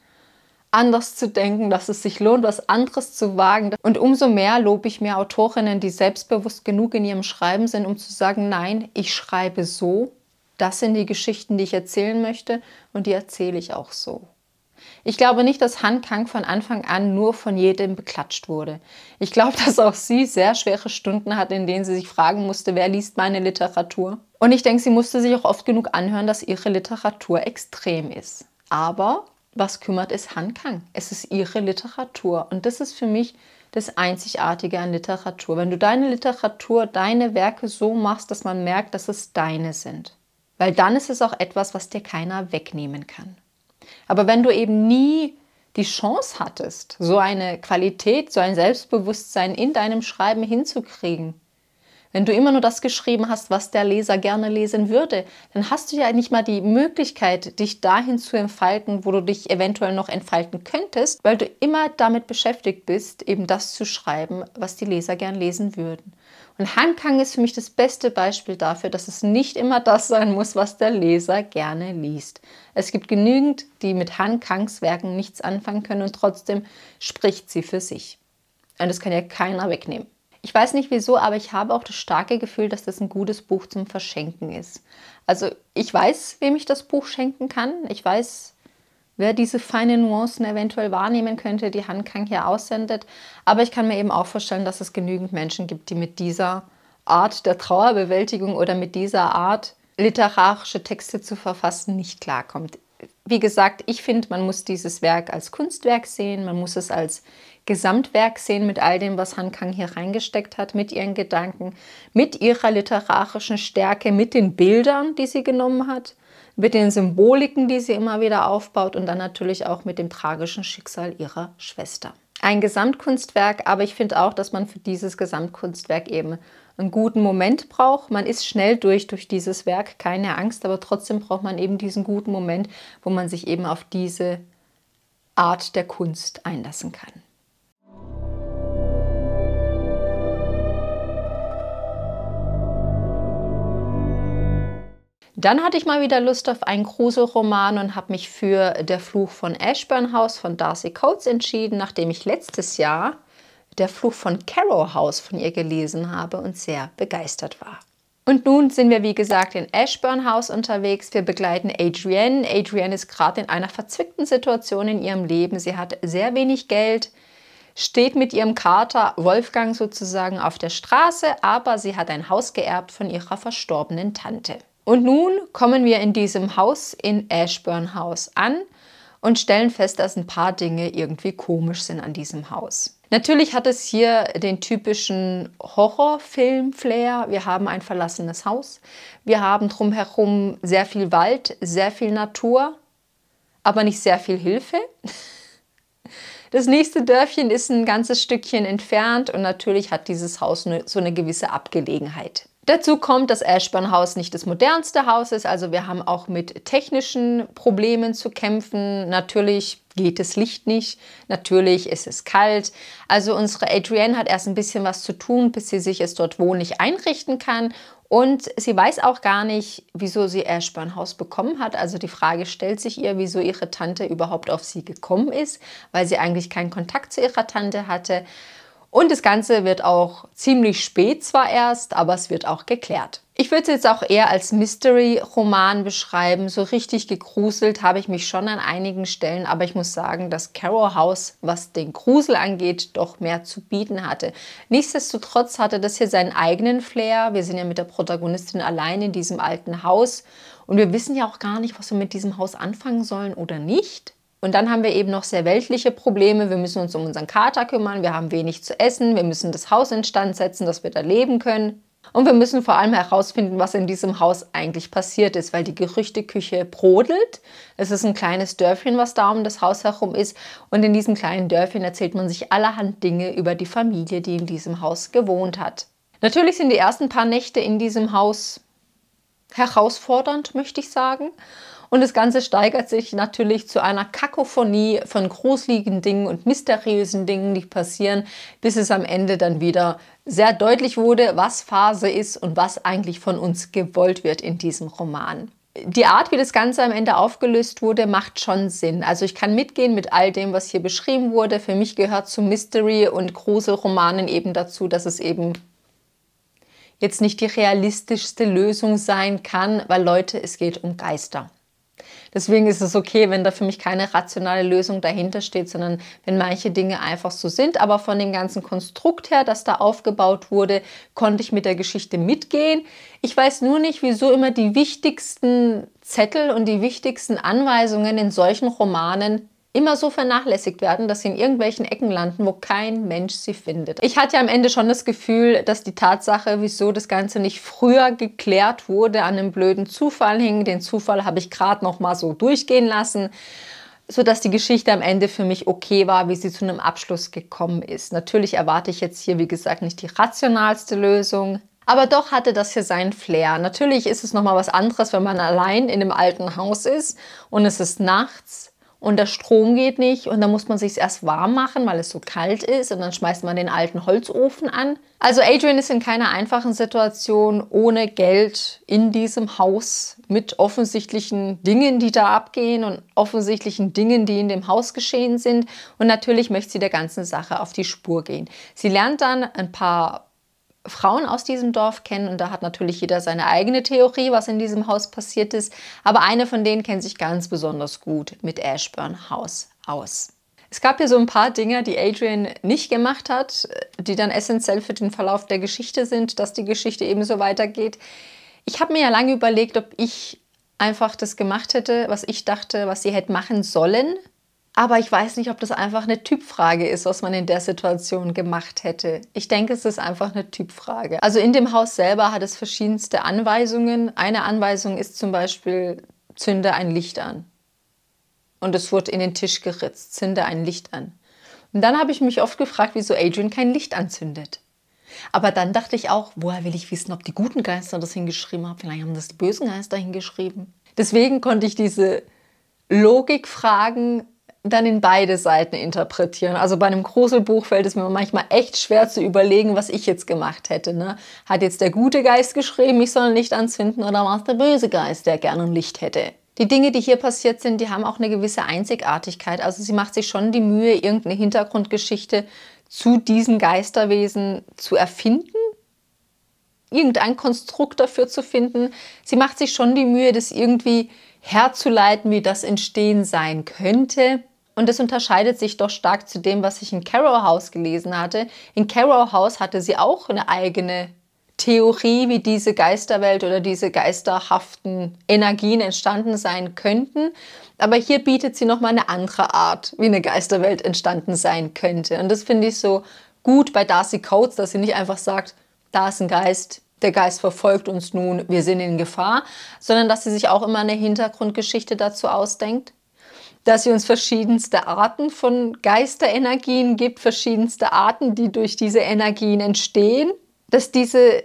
anders zu denken, dass es sich lohnt, was anderes zu wagen. Und umso mehr lobe ich mir Autorinnen, die selbstbewusst genug in ihrem Schreiben sind, um zu sagen, nein, ich schreibe so, das sind die Geschichten, die ich erzählen möchte und die erzähle ich auch so. Ich glaube nicht, dass Han Kang von Anfang an nur von jedem beklatscht wurde. Ich glaube, [LAUGHS] dass auch sie sehr schwere Stunden hat, in denen sie sich fragen musste, wer liest meine Literatur. Und ich denke, sie musste sich auch oft genug anhören, dass ihre Literatur extrem ist. Aber was kümmert es Han Kang? Es ist ihre Literatur und das ist für mich das Einzigartige an Literatur. Wenn du deine Literatur, deine Werke so machst, dass man merkt, dass es deine sind. Weil dann ist es auch etwas, was dir keiner wegnehmen kann. Aber wenn du eben nie die Chance hattest, so eine Qualität, so ein Selbstbewusstsein in deinem Schreiben hinzukriegen, wenn du immer nur das geschrieben hast, was der Leser gerne lesen würde, dann hast du ja nicht mal die Möglichkeit, dich dahin zu entfalten, wo du dich eventuell noch entfalten könntest, weil du immer damit beschäftigt bist, eben das zu schreiben, was die Leser gern lesen würden. Und Hankang ist für mich das beste Beispiel dafür, dass es nicht immer das sein muss, was der Leser gerne liest. Es gibt genügend, die mit Hankangs Werken nichts anfangen können und trotzdem spricht sie für sich. Und das kann ja keiner wegnehmen. Ich weiß nicht wieso, aber ich habe auch das starke Gefühl, dass das ein gutes Buch zum Verschenken ist. Also ich weiß, wem ich das Buch schenken kann. Ich weiß, wer diese feinen Nuancen eventuell wahrnehmen könnte, die Han hier aussendet. Aber ich kann mir eben auch vorstellen, dass es genügend Menschen gibt, die mit dieser Art der Trauerbewältigung oder mit dieser Art literarische Texte zu verfassen nicht klarkommt. Wie gesagt, ich finde, man muss dieses Werk als Kunstwerk sehen, man muss es als Gesamtwerk sehen mit all dem, was Han Kang hier reingesteckt hat, mit ihren Gedanken, mit ihrer literarischen Stärke, mit den Bildern, die sie genommen hat, mit den Symboliken, die sie immer wieder aufbaut und dann natürlich auch mit dem tragischen Schicksal ihrer Schwester. Ein Gesamtkunstwerk, aber ich finde auch, dass man für dieses Gesamtkunstwerk eben einen guten Moment braucht. Man ist schnell durch durch dieses Werk, keine Angst, aber trotzdem braucht man eben diesen guten Moment, wo man sich eben auf diese Art der Kunst einlassen kann. Dann hatte ich mal wieder Lust auf einen Gruselroman und habe mich für Der Fluch von Ashburn House von Darcy Coates entschieden, nachdem ich letztes Jahr Der Fluch von Carrow House von ihr gelesen habe und sehr begeistert war. Und nun sind wir, wie gesagt, in Ashburn House unterwegs. Wir begleiten Adrienne. Adrienne ist gerade in einer verzwickten Situation in ihrem Leben. Sie hat sehr wenig Geld, steht mit ihrem Kater Wolfgang sozusagen auf der Straße, aber sie hat ein Haus geerbt von ihrer verstorbenen Tante. Und nun kommen wir in diesem Haus in Ashburn House an und stellen fest, dass ein paar Dinge irgendwie komisch sind an diesem Haus. Natürlich hat es hier den typischen Horrorfilm-Flair. Wir haben ein verlassenes Haus. Wir haben drumherum sehr viel Wald, sehr viel Natur, aber nicht sehr viel Hilfe. Das nächste Dörfchen ist ein ganzes Stückchen entfernt und natürlich hat dieses Haus ne, so eine gewisse Abgelegenheit. Dazu kommt, dass Ashburn-Haus nicht das modernste Haus ist, also wir haben auch mit technischen Problemen zu kämpfen. Natürlich geht das Licht nicht, natürlich ist es kalt. Also unsere Adrienne hat erst ein bisschen was zu tun, bis sie sich es dort wohnlich einrichten kann. Und sie weiß auch gar nicht, wieso sie Ashburn-Haus bekommen hat. Also die Frage stellt sich ihr, wieso ihre Tante überhaupt auf sie gekommen ist, weil sie eigentlich keinen Kontakt zu ihrer Tante hatte. Und das Ganze wird auch ziemlich spät zwar erst, aber es wird auch geklärt. Ich würde es jetzt auch eher als Mystery-Roman beschreiben. So richtig gegruselt habe ich mich schon an einigen Stellen, aber ich muss sagen, dass Carroll House, was den Grusel angeht, doch mehr zu bieten hatte. Nichtsdestotrotz hatte das hier seinen eigenen Flair. Wir sind ja mit der Protagonistin allein in diesem alten Haus und wir wissen ja auch gar nicht, was wir mit diesem Haus anfangen sollen oder nicht. Und dann haben wir eben noch sehr weltliche Probleme. Wir müssen uns um unseren Kater kümmern, wir haben wenig zu essen, wir müssen das Haus instand setzen, dass wir da leben können. Und wir müssen vor allem herausfinden, was in diesem Haus eigentlich passiert ist, weil die Gerüchteküche brodelt. Es ist ein kleines Dörfchen, was da um das Haus herum ist. Und in diesem kleinen Dörfchen erzählt man sich allerhand Dinge über die Familie, die in diesem Haus gewohnt hat. Natürlich sind die ersten paar Nächte in diesem Haus herausfordernd, möchte ich sagen. Und das Ganze steigert sich natürlich zu einer Kakophonie von gruseligen Dingen und mysteriösen Dingen, die passieren, bis es am Ende dann wieder sehr deutlich wurde, was Phase ist und was eigentlich von uns gewollt wird in diesem Roman die Art, wie das Ganze am Ende aufgelöst wurde, macht schon Sinn. Also ich kann mitgehen mit all dem, was hier beschrieben wurde. Für mich gehört zu Mystery und Romanen eben dazu, dass es eben jetzt nicht die realistischste Lösung sein kann, weil Leute, es geht um Geister. Deswegen ist es okay, wenn da für mich keine rationale Lösung dahinter steht, sondern wenn manche Dinge einfach so sind. Aber von dem ganzen Konstrukt her, das da aufgebaut wurde, konnte ich mit der Geschichte mitgehen. Ich weiß nur nicht, wieso immer die wichtigsten Zettel und die wichtigsten Anweisungen in solchen Romanen immer so vernachlässigt werden, dass sie in irgendwelchen Ecken landen, wo kein Mensch sie findet. Ich hatte am Ende schon das Gefühl, dass die Tatsache, wieso das Ganze nicht früher geklärt wurde, an einem blöden Zufall hing. Den Zufall habe ich gerade noch mal so durchgehen lassen sodass die Geschichte am Ende für mich okay war, wie sie zu einem Abschluss gekommen ist. Natürlich erwarte ich jetzt hier, wie gesagt, nicht die rationalste Lösung, aber doch hatte das hier seinen Flair. Natürlich ist es nochmal was anderes, wenn man allein in einem alten Haus ist und es ist nachts und der Strom geht nicht und dann muss man sich erst warm machen, weil es so kalt ist und dann schmeißt man den alten Holzofen an. Also Adrian ist in keiner einfachen Situation ohne Geld in diesem Haus mit offensichtlichen Dingen, die da abgehen und offensichtlichen Dingen, die in dem Haus geschehen sind und natürlich möchte sie der ganzen Sache auf die Spur gehen. Sie lernt dann ein paar Frauen aus diesem Dorf kennen und da hat natürlich jeder seine eigene Theorie, was in diesem Haus passiert ist, aber eine von denen kennt sich ganz besonders gut mit Ashburn House aus. Es gab hier so ein paar Dinge, die Adrian nicht gemacht hat, die dann essentiell für den Verlauf der Geschichte sind, dass die Geschichte ebenso weitergeht. Ich habe mir ja lange überlegt, ob ich einfach das gemacht hätte, was ich dachte, was sie hätte machen sollen, aber ich weiß nicht, ob das einfach eine Typfrage ist, was man in der Situation gemacht hätte. Ich denke, es ist einfach eine Typfrage. Also in dem Haus selber hat es verschiedenste Anweisungen. Eine Anweisung ist zum Beispiel, zünde ein Licht an. Und es wurde in den Tisch geritzt, zünde ein Licht an. Und dann habe ich mich oft gefragt, wieso Adrian kein Licht anzündet. Aber dann dachte ich auch, woher will ich wissen, ob die guten Geister das hingeschrieben haben? Vielleicht haben das die bösen Geister hingeschrieben. Deswegen konnte ich diese Logikfragen dann in beide Seiten interpretieren. Also bei einem Gruselbuch fällt es mir manchmal echt schwer zu überlegen, was ich jetzt gemacht hätte. Ne? Hat jetzt der gute Geist geschrieben, ich soll ein Licht anzünden, oder war es der böse Geist, der gerne ein Licht hätte? Die Dinge, die hier passiert sind, die haben auch eine gewisse Einzigartigkeit. Also sie macht sich schon die Mühe, irgendeine Hintergrundgeschichte zu diesen Geisterwesen zu erfinden, irgendein Konstrukt dafür zu finden. Sie macht sich schon die Mühe, das irgendwie herzuleiten, wie das Entstehen sein könnte. Und das unterscheidet sich doch stark zu dem, was ich in Carrow House gelesen hatte. In Carrow House hatte sie auch eine eigene Theorie, wie diese Geisterwelt oder diese geisterhaften Energien entstanden sein könnten. Aber hier bietet sie nochmal eine andere Art, wie eine Geisterwelt entstanden sein könnte. Und das finde ich so gut bei Darcy Coates, dass sie nicht einfach sagt, da ist ein Geist, der Geist verfolgt uns nun, wir sind in Gefahr, sondern dass sie sich auch immer eine Hintergrundgeschichte dazu ausdenkt dass sie uns verschiedenste Arten von Geisterenergien gibt, verschiedenste Arten, die durch diese Energien entstehen, dass diese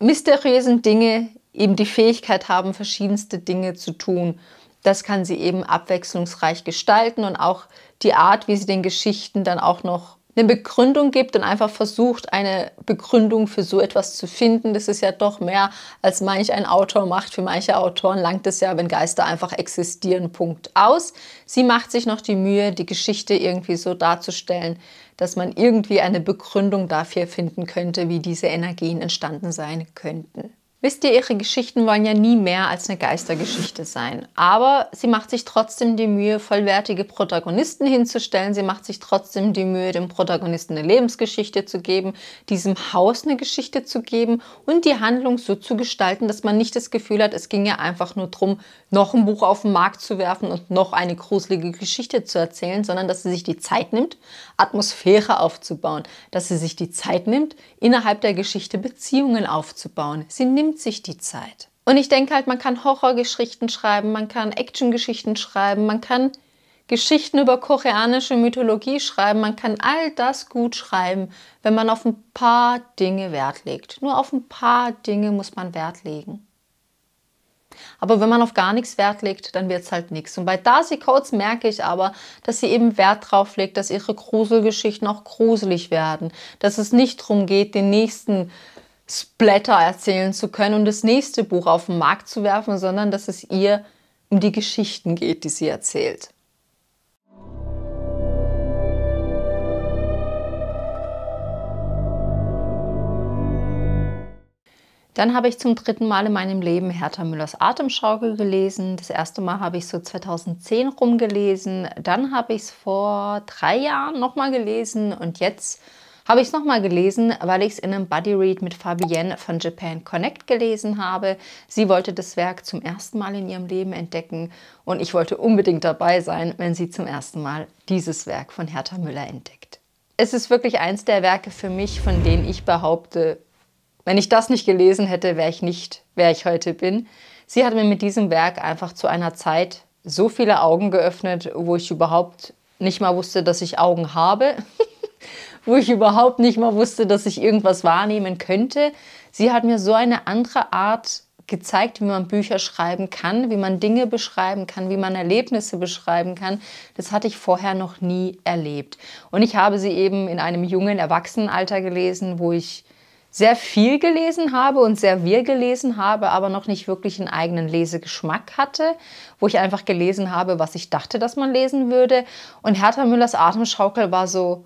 mysteriösen Dinge eben die Fähigkeit haben, verschiedenste Dinge zu tun. Das kann sie eben abwechslungsreich gestalten und auch die Art, wie sie den Geschichten dann auch noch eine Begründung gibt und einfach versucht, eine Begründung für so etwas zu finden. Das ist ja doch mehr, als manch ein Autor macht. Für manche Autoren langt es ja, wenn Geister einfach existieren, Punkt aus. Sie macht sich noch die Mühe, die Geschichte irgendwie so darzustellen, dass man irgendwie eine Begründung dafür finden könnte, wie diese Energien entstanden sein könnten. Wisst ihr, ihre Geschichten wollen ja nie mehr als eine Geistergeschichte sein. Aber sie macht sich trotzdem die Mühe, vollwertige Protagonisten hinzustellen. Sie macht sich trotzdem die Mühe, dem Protagonisten eine Lebensgeschichte zu geben, diesem Haus eine Geschichte zu geben und die Handlung so zu gestalten, dass man nicht das Gefühl hat, es ging ja einfach nur darum, noch ein Buch auf den Markt zu werfen und noch eine gruselige Geschichte zu erzählen, sondern dass sie sich die Zeit nimmt, Atmosphäre aufzubauen, dass sie sich die Zeit nimmt, innerhalb der Geschichte Beziehungen aufzubauen. Sie nimmt nimmt sich die Zeit. Und ich denke halt, man kann Horrorgeschichten schreiben, man kann Actiongeschichten schreiben, man kann Geschichten über koreanische Mythologie schreiben, man kann all das gut schreiben, wenn man auf ein paar Dinge Wert legt. Nur auf ein paar Dinge muss man Wert legen. Aber wenn man auf gar nichts Wert legt, dann wird es halt nichts. Und bei Darcy Coates merke ich aber, dass sie eben Wert drauf legt, dass ihre Gruselgeschichten auch gruselig werden. Dass es nicht darum geht, den nächsten Splatter erzählen zu können und das nächste Buch auf den Markt zu werfen, sondern dass es ihr um die Geschichten geht, die sie erzählt. Dann habe ich zum dritten Mal in meinem Leben Hertha Müllers Atemschaukel gelesen. Das erste Mal habe ich so 2010 rumgelesen. Dann habe ich es vor drei Jahren nochmal gelesen und jetzt habe ich es nochmal gelesen, weil ich es in einem Buddy Read mit Fabienne von Japan Connect gelesen habe. Sie wollte das Werk zum ersten Mal in ihrem Leben entdecken und ich wollte unbedingt dabei sein, wenn sie zum ersten Mal dieses Werk von Hertha Müller entdeckt. Es ist wirklich eins der Werke für mich, von denen ich behaupte, wenn ich das nicht gelesen hätte, wäre ich nicht, wer ich heute bin. Sie hat mir mit diesem Werk einfach zu einer Zeit so viele Augen geöffnet, wo ich überhaupt nicht mal wusste, dass ich Augen habe. [LAUGHS] wo ich überhaupt nicht mal wusste, dass ich irgendwas wahrnehmen könnte. Sie hat mir so eine andere Art gezeigt, wie man Bücher schreiben kann, wie man Dinge beschreiben kann, wie man Erlebnisse beschreiben kann. Das hatte ich vorher noch nie erlebt. Und ich habe sie eben in einem jungen Erwachsenenalter gelesen, wo ich sehr viel gelesen habe und sehr wir gelesen habe, aber noch nicht wirklich einen eigenen Lesegeschmack hatte, wo ich einfach gelesen habe, was ich dachte, dass man lesen würde. Und Hertha Müllers Atemschaukel war so,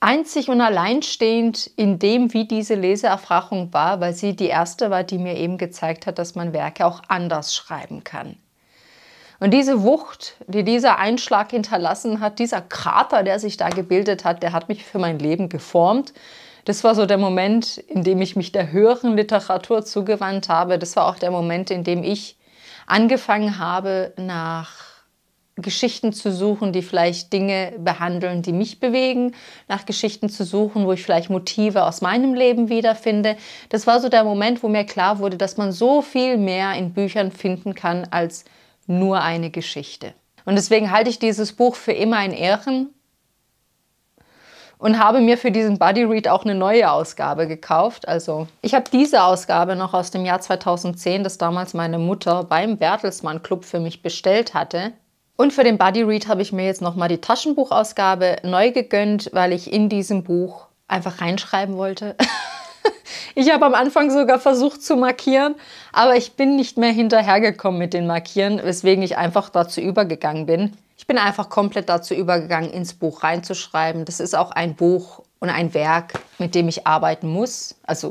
einzig und alleinstehend in dem, wie diese Leseerfahrung war, weil sie die erste war, die mir eben gezeigt hat, dass man Werke auch anders schreiben kann. Und diese Wucht, die dieser Einschlag hinterlassen hat, dieser Krater, der sich da gebildet hat, der hat mich für mein Leben geformt. Das war so der Moment, in dem ich mich der höheren Literatur zugewandt habe. Das war auch der Moment, in dem ich angefangen habe, nach Geschichten zu suchen, die vielleicht Dinge behandeln, die mich bewegen, nach Geschichten zu suchen, wo ich vielleicht Motive aus meinem Leben wiederfinde. Das war so der Moment, wo mir klar wurde, dass man so viel mehr in Büchern finden kann als nur eine Geschichte. Und deswegen halte ich dieses Buch für immer in Ehren und habe mir für diesen Buddy Read auch eine neue Ausgabe gekauft. Also ich habe diese Ausgabe noch aus dem Jahr 2010, das damals meine Mutter beim Bertelsmann Club für mich bestellt hatte. Und für den Buddy Read habe ich mir jetzt nochmal die Taschenbuchausgabe neu gegönnt, weil ich in diesem Buch einfach reinschreiben wollte. [LAUGHS] ich habe am Anfang sogar versucht zu markieren, aber ich bin nicht mehr hinterhergekommen mit den Markieren, weswegen ich einfach dazu übergegangen bin. Ich bin einfach komplett dazu übergegangen, ins Buch reinzuschreiben. Das ist auch ein Buch und ein Werk, mit dem ich arbeiten muss. Also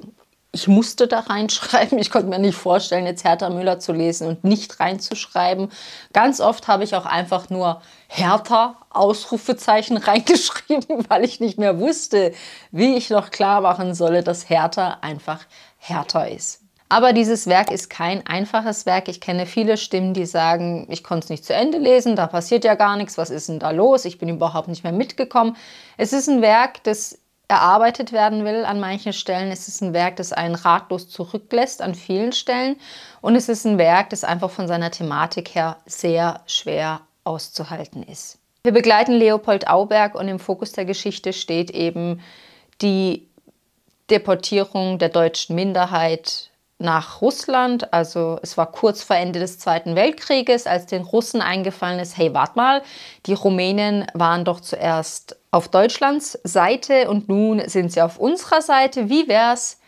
ich musste da reinschreiben. Ich konnte mir nicht vorstellen, jetzt Hertha Müller zu lesen und nicht reinzuschreiben. Ganz oft habe ich auch einfach nur Hertha Ausrufezeichen [LAUGHS] reingeschrieben, weil ich nicht mehr wusste, wie ich noch klar machen solle, dass Hertha einfach Hertha ist. Aber dieses Werk ist kein einfaches Werk. Ich kenne viele Stimmen, die sagen, ich konnte es nicht zu Ende lesen, da passiert ja gar nichts, was ist denn da los, ich bin überhaupt nicht mehr mitgekommen. Es ist ein Werk, das erarbeitet werden will. An manchen Stellen Es ist ein Werk, das einen ratlos zurücklässt, an vielen Stellen. Und es ist ein Werk, das einfach von seiner Thematik her sehr schwer auszuhalten ist. Wir begleiten Leopold Auberg und im Fokus der Geschichte steht eben die Deportierung der deutschen Minderheit nach Russland. Also es war kurz vor Ende des Zweiten Weltkrieges, als den Russen eingefallen ist, hey, wart mal, die Rumänen waren doch zuerst auf Deutschlands Seite und nun sind sie auf unserer Seite. Wie wär's,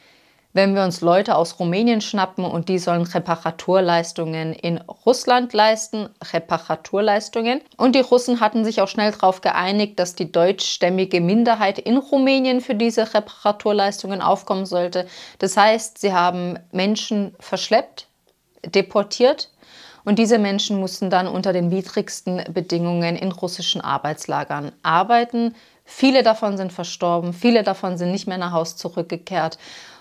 wenn wir uns Leute aus Rumänien schnappen und die sollen Reparaturleistungen in Russland leisten, Reparaturleistungen. Und die Russen hatten sich auch schnell darauf geeinigt, dass die deutschstämmige Minderheit in Rumänien für diese Reparaturleistungen aufkommen sollte. Das heißt, sie haben Menschen verschleppt, deportiert und diese Menschen mussten dann unter den widrigsten Bedingungen in russischen Arbeitslagern arbeiten. Viele davon sind verstorben, viele davon sind nicht mehr nach Haus zurückgekehrt.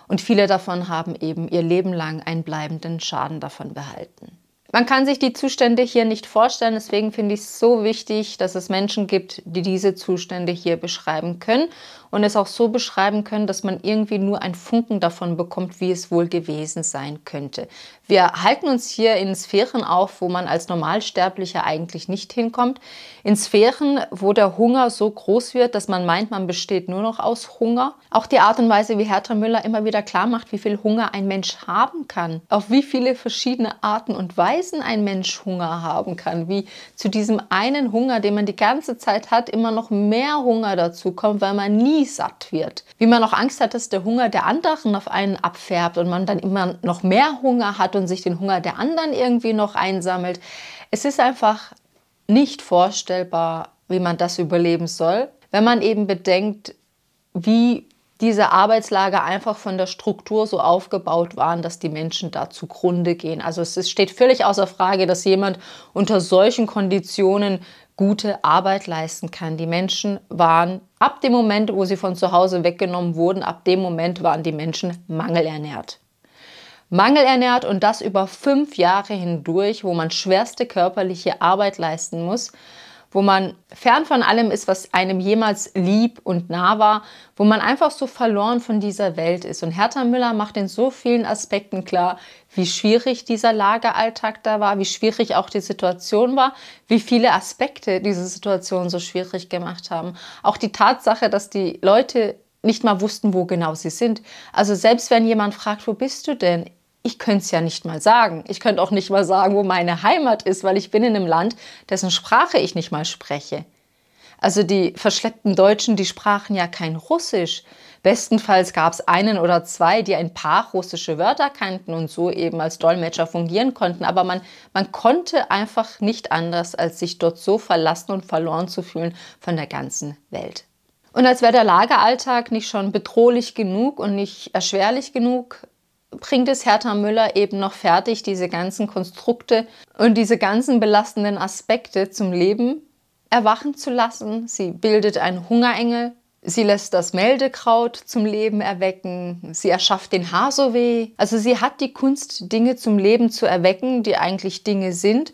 Und viele davon haben eben ihr Leben lang einen bleibenden Schaden davon behalten. Man kann sich die Zustände hier nicht vorstellen, deswegen finde ich es so wichtig, dass es Menschen gibt, die diese Zustände hier beschreiben können und es auch so beschreiben können, dass man irgendwie nur einen Funken davon bekommt, wie es wohl gewesen sein könnte. Wir halten uns hier in Sphären auf, wo man als Normalsterblicher eigentlich nicht hinkommt. In Sphären, wo der Hunger so groß wird, dass man meint, man besteht nur noch aus Hunger. Auch die Art und Weise, wie Hertha Müller immer wieder klar macht, wie viel Hunger ein Mensch haben kann, auf wie viele verschiedene Arten und Weisen ein Mensch Hunger haben kann, wie zu diesem einen Hunger, den man die ganze Zeit hat, immer noch mehr Hunger dazu kommt, weil man nie nie satt wird. Wie man auch Angst hat, dass der Hunger der anderen auf einen abfärbt und man dann immer noch mehr Hunger hat und sich den Hunger der anderen irgendwie noch einsammelt. Es ist einfach nicht vorstellbar, wie man das überleben soll, wenn man eben bedenkt, wie diese Arbeitslager einfach von der Struktur so aufgebaut waren, dass die Menschen da zugrunde gehen. Also es steht völlig außer Frage, dass jemand unter solchen Konditionen gute Arbeit leisten kann. Die Menschen waren ab dem Moment, wo sie von zu Hause weggenommen wurden, ab dem Moment waren die Menschen mangelernährt. Mangelernährt und das über fünf Jahre hindurch, wo man schwerste körperliche Arbeit leisten muss, wo man fern von allem ist, was einem jemals lieb und nah war, wo man einfach so verloren von dieser Welt ist. Und Hertha Müller macht in so vielen Aspekten klar, wie schwierig dieser Lageralltag da war, wie schwierig auch die Situation war, wie viele Aspekte diese Situation so schwierig gemacht haben. Auch die Tatsache, dass die Leute nicht mal wussten, wo genau sie sind. Also selbst wenn jemand fragt, wo bist du denn? ich könnte es ja nicht mal sagen. Ich könnte auch nicht mal sagen, wo meine Heimat ist, weil ich bin in einem Land, dessen Sprache ich nicht mal spreche. Also die verschleppten Deutschen, die sprachen ja kein Russisch. Bestenfalls gab es einen oder zwei, die ein paar russische Wörter kannten und so eben als Dolmetscher fungieren konnten. Aber man, man konnte einfach nicht anders, als sich dort so verlassen und verloren zu fühlen von der ganzen Welt. Und als wäre der Lageralltag nicht schon bedrohlich genug und nicht erschwerlich genug, bringt es Hertha Müller eben noch fertig, diese ganzen Konstrukte und diese ganzen belastenden Aspekte zum Leben erwachen zu lassen. Sie bildet einen Hungerengel, Sie lässt das Meldekraut zum Leben erwecken. Sie erschafft den Hasoweh. Also sie hat die Kunst, Dinge zum Leben zu erwecken, die eigentlich Dinge sind.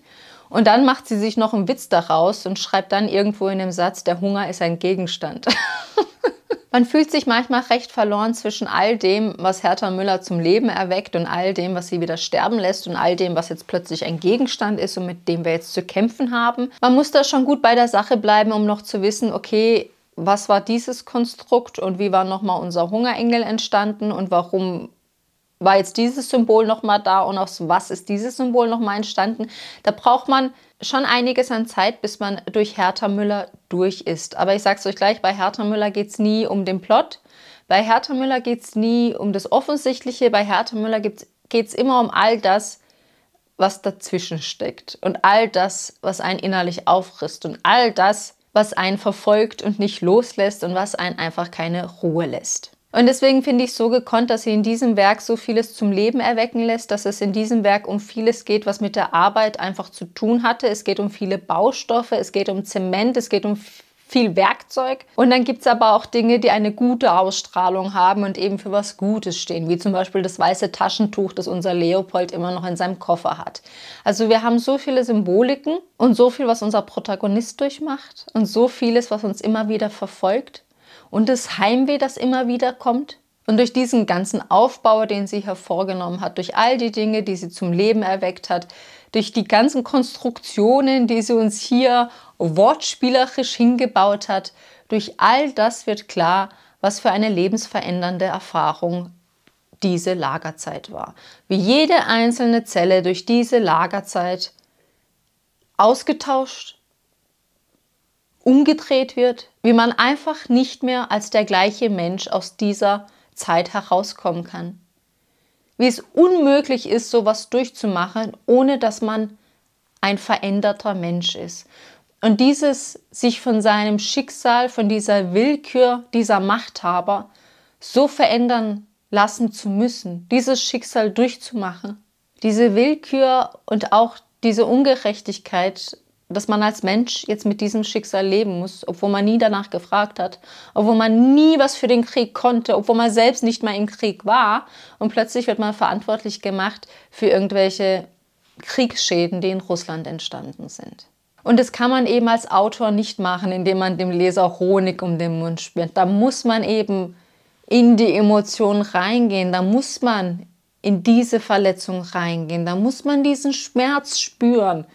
Und dann macht sie sich noch einen Witz daraus und schreibt dann irgendwo in dem Satz, der Hunger ist ein Gegenstand. [LAUGHS] Man fühlt sich manchmal recht verloren zwischen all dem, was Hertha Müller zum Leben erweckt und all dem, was sie wieder sterben lässt und all dem, was jetzt plötzlich ein Gegenstand ist und mit dem wir jetzt zu kämpfen haben. Man muss da schon gut bei der Sache bleiben, um noch zu wissen, okay, was war dieses Konstrukt und wie war nochmal unser Hungerengel entstanden und warum war jetzt dieses Symbol nochmal da und aus was ist dieses Symbol nochmal entstanden. Da braucht man schon einiges an Zeit, bis man durch Hertha Müller durch ist. Aber ich sage es euch gleich, bei Hertha Müller geht es nie um den Plot. Bei Hertha Müller geht es nie um das Offensichtliche. Bei Hertha Müller geht es immer um all das, was dazwischen steckt und all das, was einen innerlich auffrisst und all das, was einen verfolgt und nicht loslässt und was einen einfach keine Ruhe lässt. Und deswegen finde ich so gekonnt, dass sie in diesem Werk so vieles zum Leben erwecken lässt, dass es in diesem Werk um vieles geht, was mit der Arbeit einfach zu tun hatte. Es geht um viele Baustoffe, es geht um Zement, es geht um viel Werkzeug. Und dann gibt es aber auch Dinge, die eine gute Ausstrahlung haben und eben für was Gutes stehen, wie zum Beispiel das weiße Taschentuch, das unser Leopold immer noch in seinem Koffer hat. Also wir haben so viele Symboliken und so viel, was unser Protagonist durchmacht und so vieles, was uns immer wieder verfolgt und das Heimweh, das immer wieder kommt. Und durch diesen ganzen Aufbau, den sie hervorgenommen hat, durch all die Dinge, die sie zum Leben erweckt hat, durch die ganzen Konstruktionen, die sie uns hier wortspielerisch hingebaut hat, durch all das wird klar, was für eine lebensverändernde Erfahrung diese Lagerzeit war. Wie jede einzelne Zelle durch diese Lagerzeit ausgetauscht, umgedreht wird, wie man einfach nicht mehr als der gleiche Mensch aus dieser Zeit herauskommen kann. Wie es unmöglich ist, sowas durchzumachen, ohne dass man ein veränderter Mensch ist. Und dieses sich von seinem Schicksal, von dieser Willkür dieser Machthaber so verändern lassen zu müssen, dieses Schicksal durchzumachen, diese Willkür und auch diese Ungerechtigkeit, dass man als Mensch jetzt mit diesem Schicksal leben muss, obwohl man nie danach gefragt hat, obwohl man nie was für den Krieg konnte, obwohl man selbst nicht mal im Krieg war und plötzlich wird man verantwortlich gemacht für irgendwelche Kriegsschäden, die in Russland entstanden sind. Und das kann man eben als Autor nicht machen, indem man dem Leser Honig um den Mund spürt. Da muss man eben in die Emotionen reingehen, da muss man in diese Verletzung reingehen, da muss man diesen Schmerz spüren,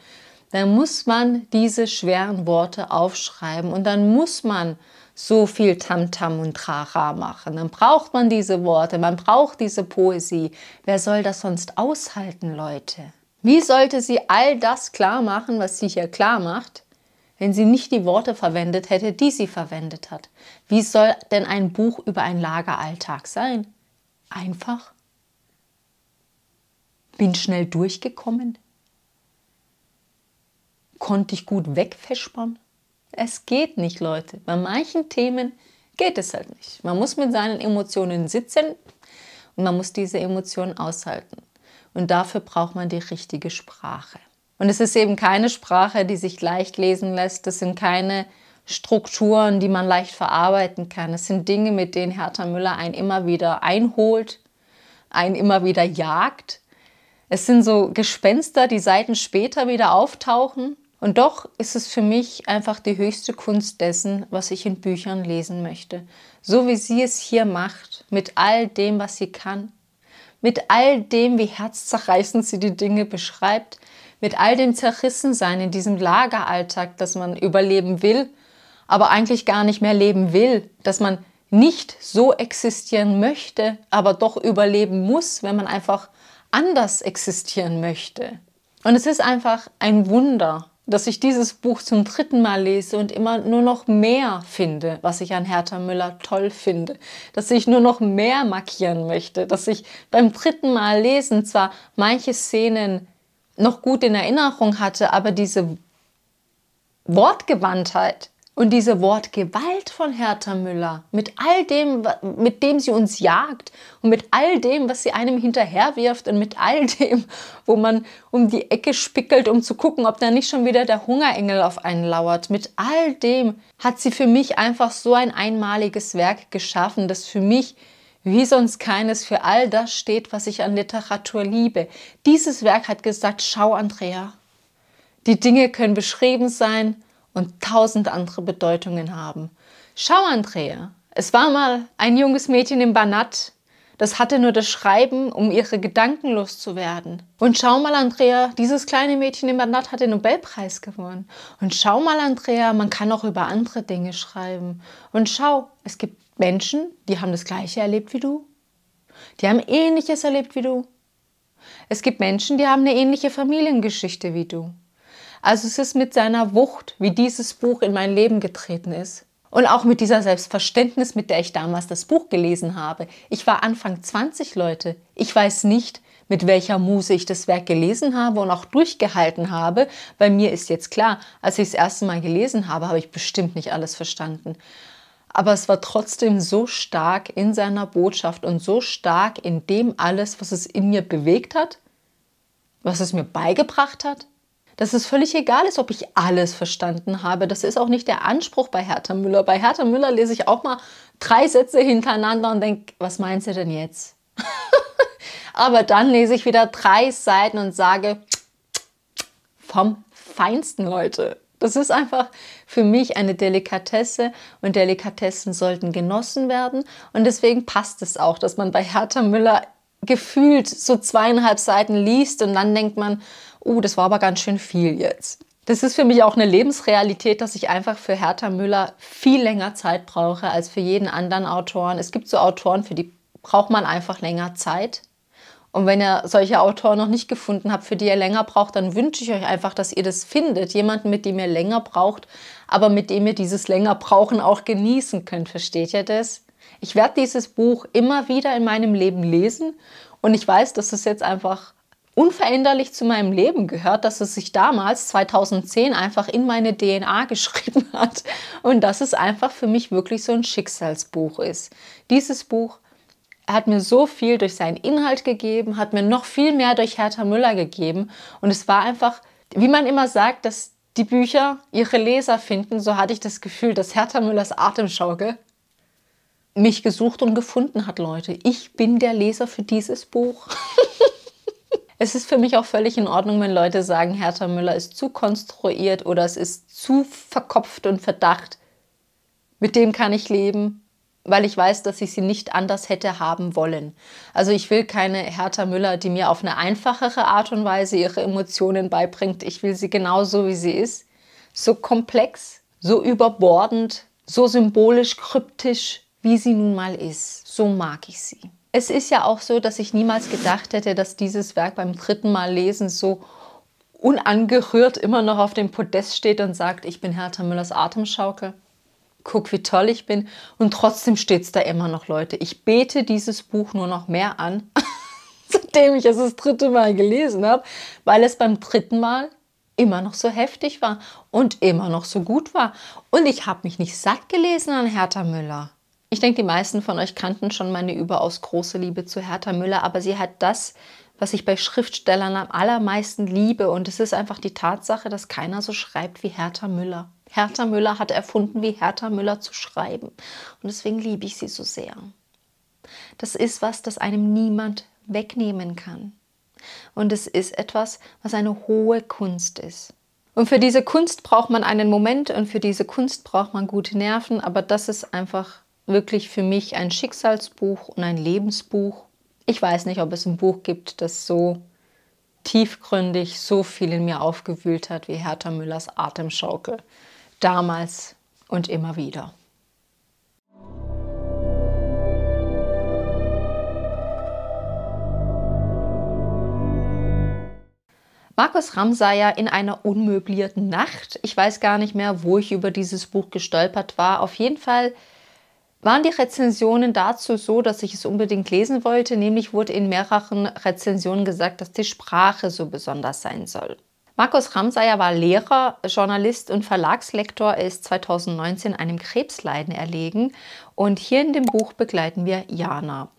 da muss man diese schweren Worte aufschreiben und dann muss man so viel Tamtam -Tam und Trara machen. Dann braucht man diese Worte, man braucht diese Poesie. Wer soll das sonst aushalten, Leute? Wie sollte sie all das klar machen, was sie hier klar macht, wenn sie nicht die Worte verwendet hätte, die sie verwendet hat? Wie soll denn ein Buch über einen Lageralltag sein? Einfach? Bin schnell durchgekommen? Konnte ich gut wegverspannen? Es geht nicht, Leute. Bei manchen Themen geht es halt nicht. Man muss mit seinen Emotionen sitzen und man muss diese Emotionen aushalten. Und dafür braucht man die richtige Sprache. Und es ist eben keine Sprache, die sich leicht lesen lässt. Das sind keine Strukturen, die man leicht verarbeiten kann. Es sind Dinge, mit denen Hertha Müller einen immer wieder einholt, einen immer wieder jagt. Es sind so Gespenster, die Seiten später wieder auftauchen. Und doch ist es für mich einfach die höchste Kunst dessen, was ich in Büchern lesen möchte. So wie sie es hier macht, mit all dem, was sie kann, mit all dem, wie herzzerreißend sie die Dinge beschreibt, mit all dem Zerrissensein in diesem Lageralltag, dass man überleben will, aber eigentlich gar nicht mehr leben will, dass man nicht so existieren möchte, aber doch überleben muss, wenn man einfach anders existieren möchte. Und es ist einfach ein Wunder dass ich dieses Buch zum dritten Mal lese und immer nur noch mehr finde, was ich an Hertha Müller toll finde, dass ich nur noch mehr markieren möchte, dass ich beim dritten Mal lesen zwar manche Szenen noch gut in Erinnerung hatte, aber diese Wortgewandtheit, und diese Wort Gewalt von Hertha Müller, mit all dem, mit dem sie uns jagt und mit all dem, was sie einem hinterherwirft und mit all dem, wo man um die Ecke spickelt, um zu gucken, ob da nicht schon wieder der Hungerengel auf einen lauert, mit all dem hat sie für mich einfach so ein einmaliges Werk geschaffen, das für mich wie sonst keines für all das steht, was ich an Literatur liebe. Dieses Werk hat gesagt, schau Andrea, die Dinge können beschrieben sein, und tausend andere Bedeutungen haben. Schau, Andrea, es war mal ein junges Mädchen im Banat, das hatte nur das Schreiben, um ihre Gedanken loszuwerden. Und schau mal, Andrea, dieses kleine Mädchen im Banat hat den Nobelpreis gewonnen. Und schau mal, Andrea, man kann auch über andere Dinge schreiben. Und schau, es gibt Menschen, die haben das Gleiche erlebt wie du. Die haben Ähnliches erlebt wie du. Es gibt Menschen, die haben eine ähnliche Familiengeschichte wie du. Also es ist mit seiner Wucht, wie dieses Buch in mein Leben getreten ist. Und auch mit dieser Selbstverständnis, mit der ich damals das Buch gelesen habe. Ich war Anfang 20 Leute. Ich weiß nicht, mit welcher Muse ich das Werk gelesen habe und auch durchgehalten habe. Bei mir ist jetzt klar, als ich das erste Mal gelesen habe, habe ich bestimmt nicht alles verstanden. Aber es war trotzdem so stark in seiner Botschaft und so stark in dem alles, was es in mir bewegt hat, was es mir beigebracht hat, dass es völlig egal ist, ob ich alles verstanden habe. Das ist auch nicht der Anspruch bei Hertha Müller. Bei Hertha Müller lese ich auch mal drei Sätze hintereinander und denke, was meinst du denn jetzt? [LAUGHS] Aber dann lese ich wieder drei Seiten und sage, vom Feinsten, Leute. Das ist einfach für mich eine Delikatesse und Delikatessen sollten genossen werden. Und deswegen passt es auch, dass man bei Hertha Müller gefühlt so zweieinhalb Seiten liest und dann denkt man, oh, das war aber ganz schön viel jetzt. Das ist für mich auch eine Lebensrealität, dass ich einfach für Hertha Müller viel länger Zeit brauche als für jeden anderen Autoren. Es gibt so Autoren, für die braucht man einfach länger Zeit. Und wenn ihr solche Autoren noch nicht gefunden habt, für die ihr länger braucht, dann wünsche ich euch einfach, dass ihr das findet. Jemanden, mit dem ihr länger braucht, aber mit dem ihr dieses länger brauchen auch genießen könnt. Versteht ihr das? Ich werde dieses Buch immer wieder in meinem Leben lesen und ich weiß, dass es jetzt einfach unveränderlich zu meinem Leben gehört, dass es sich damals 2010 einfach in meine DNA [LAUGHS] geschrieben hat und dass es einfach für mich wirklich so ein Schicksalsbuch ist. Dieses Buch hat mir so viel durch seinen Inhalt gegeben, hat mir noch viel mehr durch Hertha Müller gegeben und es war einfach, wie man immer sagt, dass die Bücher ihre Leser finden, so hatte ich das Gefühl, dass Hertha Müllers Atemschaukel mich gesucht und gefunden hat, Leute. Ich bin der Leser für dieses Buch. [LAUGHS] Es ist für mich auch völlig in Ordnung, wenn Leute sagen, Hertha Müller ist zu konstruiert oder es ist zu verkopft und verdacht. Mit dem kann ich leben, weil ich weiß, dass ich sie nicht anders hätte haben wollen. Also ich will keine Hertha Müller, die mir auf eine einfachere Art und Weise ihre Emotionen beibringt. Ich will sie genauso, wie sie ist. So komplex, so überbordend, so symbolisch, kryptisch, wie sie nun mal ist. So mag ich sie es ist ja auch so, dass ich niemals gedacht hätte, dass dieses Werk beim dritten Mal lesen so unangerührt immer noch auf dem Podest steht und sagt, ich bin Hertha Müllers Atemschaukel. Guck, wie toll ich bin. Und trotzdem steht es da immer noch, Leute. Ich bete dieses Buch nur noch mehr an, [LAUGHS] seitdem ich es das dritte Mal gelesen habe, weil es beim dritten Mal immer noch so heftig war und immer noch so gut war. Und ich habe mich nicht satt gelesen an Hertha Müller. Ich denke, die meisten von euch kannten schon meine überaus große Liebe zu Hertha Müller, aber sie hat das, was ich bei Schriftstellern am allermeisten liebe. Und es ist einfach die Tatsache, dass keiner so schreibt wie Hertha Müller. Hertha Müller hat erfunden, wie Hertha Müller zu schreiben. Und deswegen liebe ich sie so sehr. Das ist was, das einem niemand wegnehmen kann. Und es ist etwas, was eine hohe Kunst ist. Und für diese Kunst braucht man einen Moment und für diese Kunst braucht man gute Nerven, aber das ist einfach wirklich für mich ein Schicksalsbuch und ein Lebensbuch. Ich weiß nicht, ob es ein Buch gibt, das so tiefgründig so viel in mir aufgewühlt hat wie Hertha Müllers Atemschaukel. Damals und immer wieder. Markus Ramsayer in einer unmöblierten Nacht. Ich weiß gar nicht mehr, wo ich über dieses Buch gestolpert war. Auf jeden Fall waren die Rezensionen dazu so, dass ich es unbedingt lesen wollte, nämlich wurde in mehreren Rezensionen gesagt, dass die Sprache so besonders sein soll. Markus Ramsayer war Lehrer, Journalist und Verlagslektor. Er ist 2019 einem Krebsleiden erlegen und hier in dem Buch begleiten wir Jana.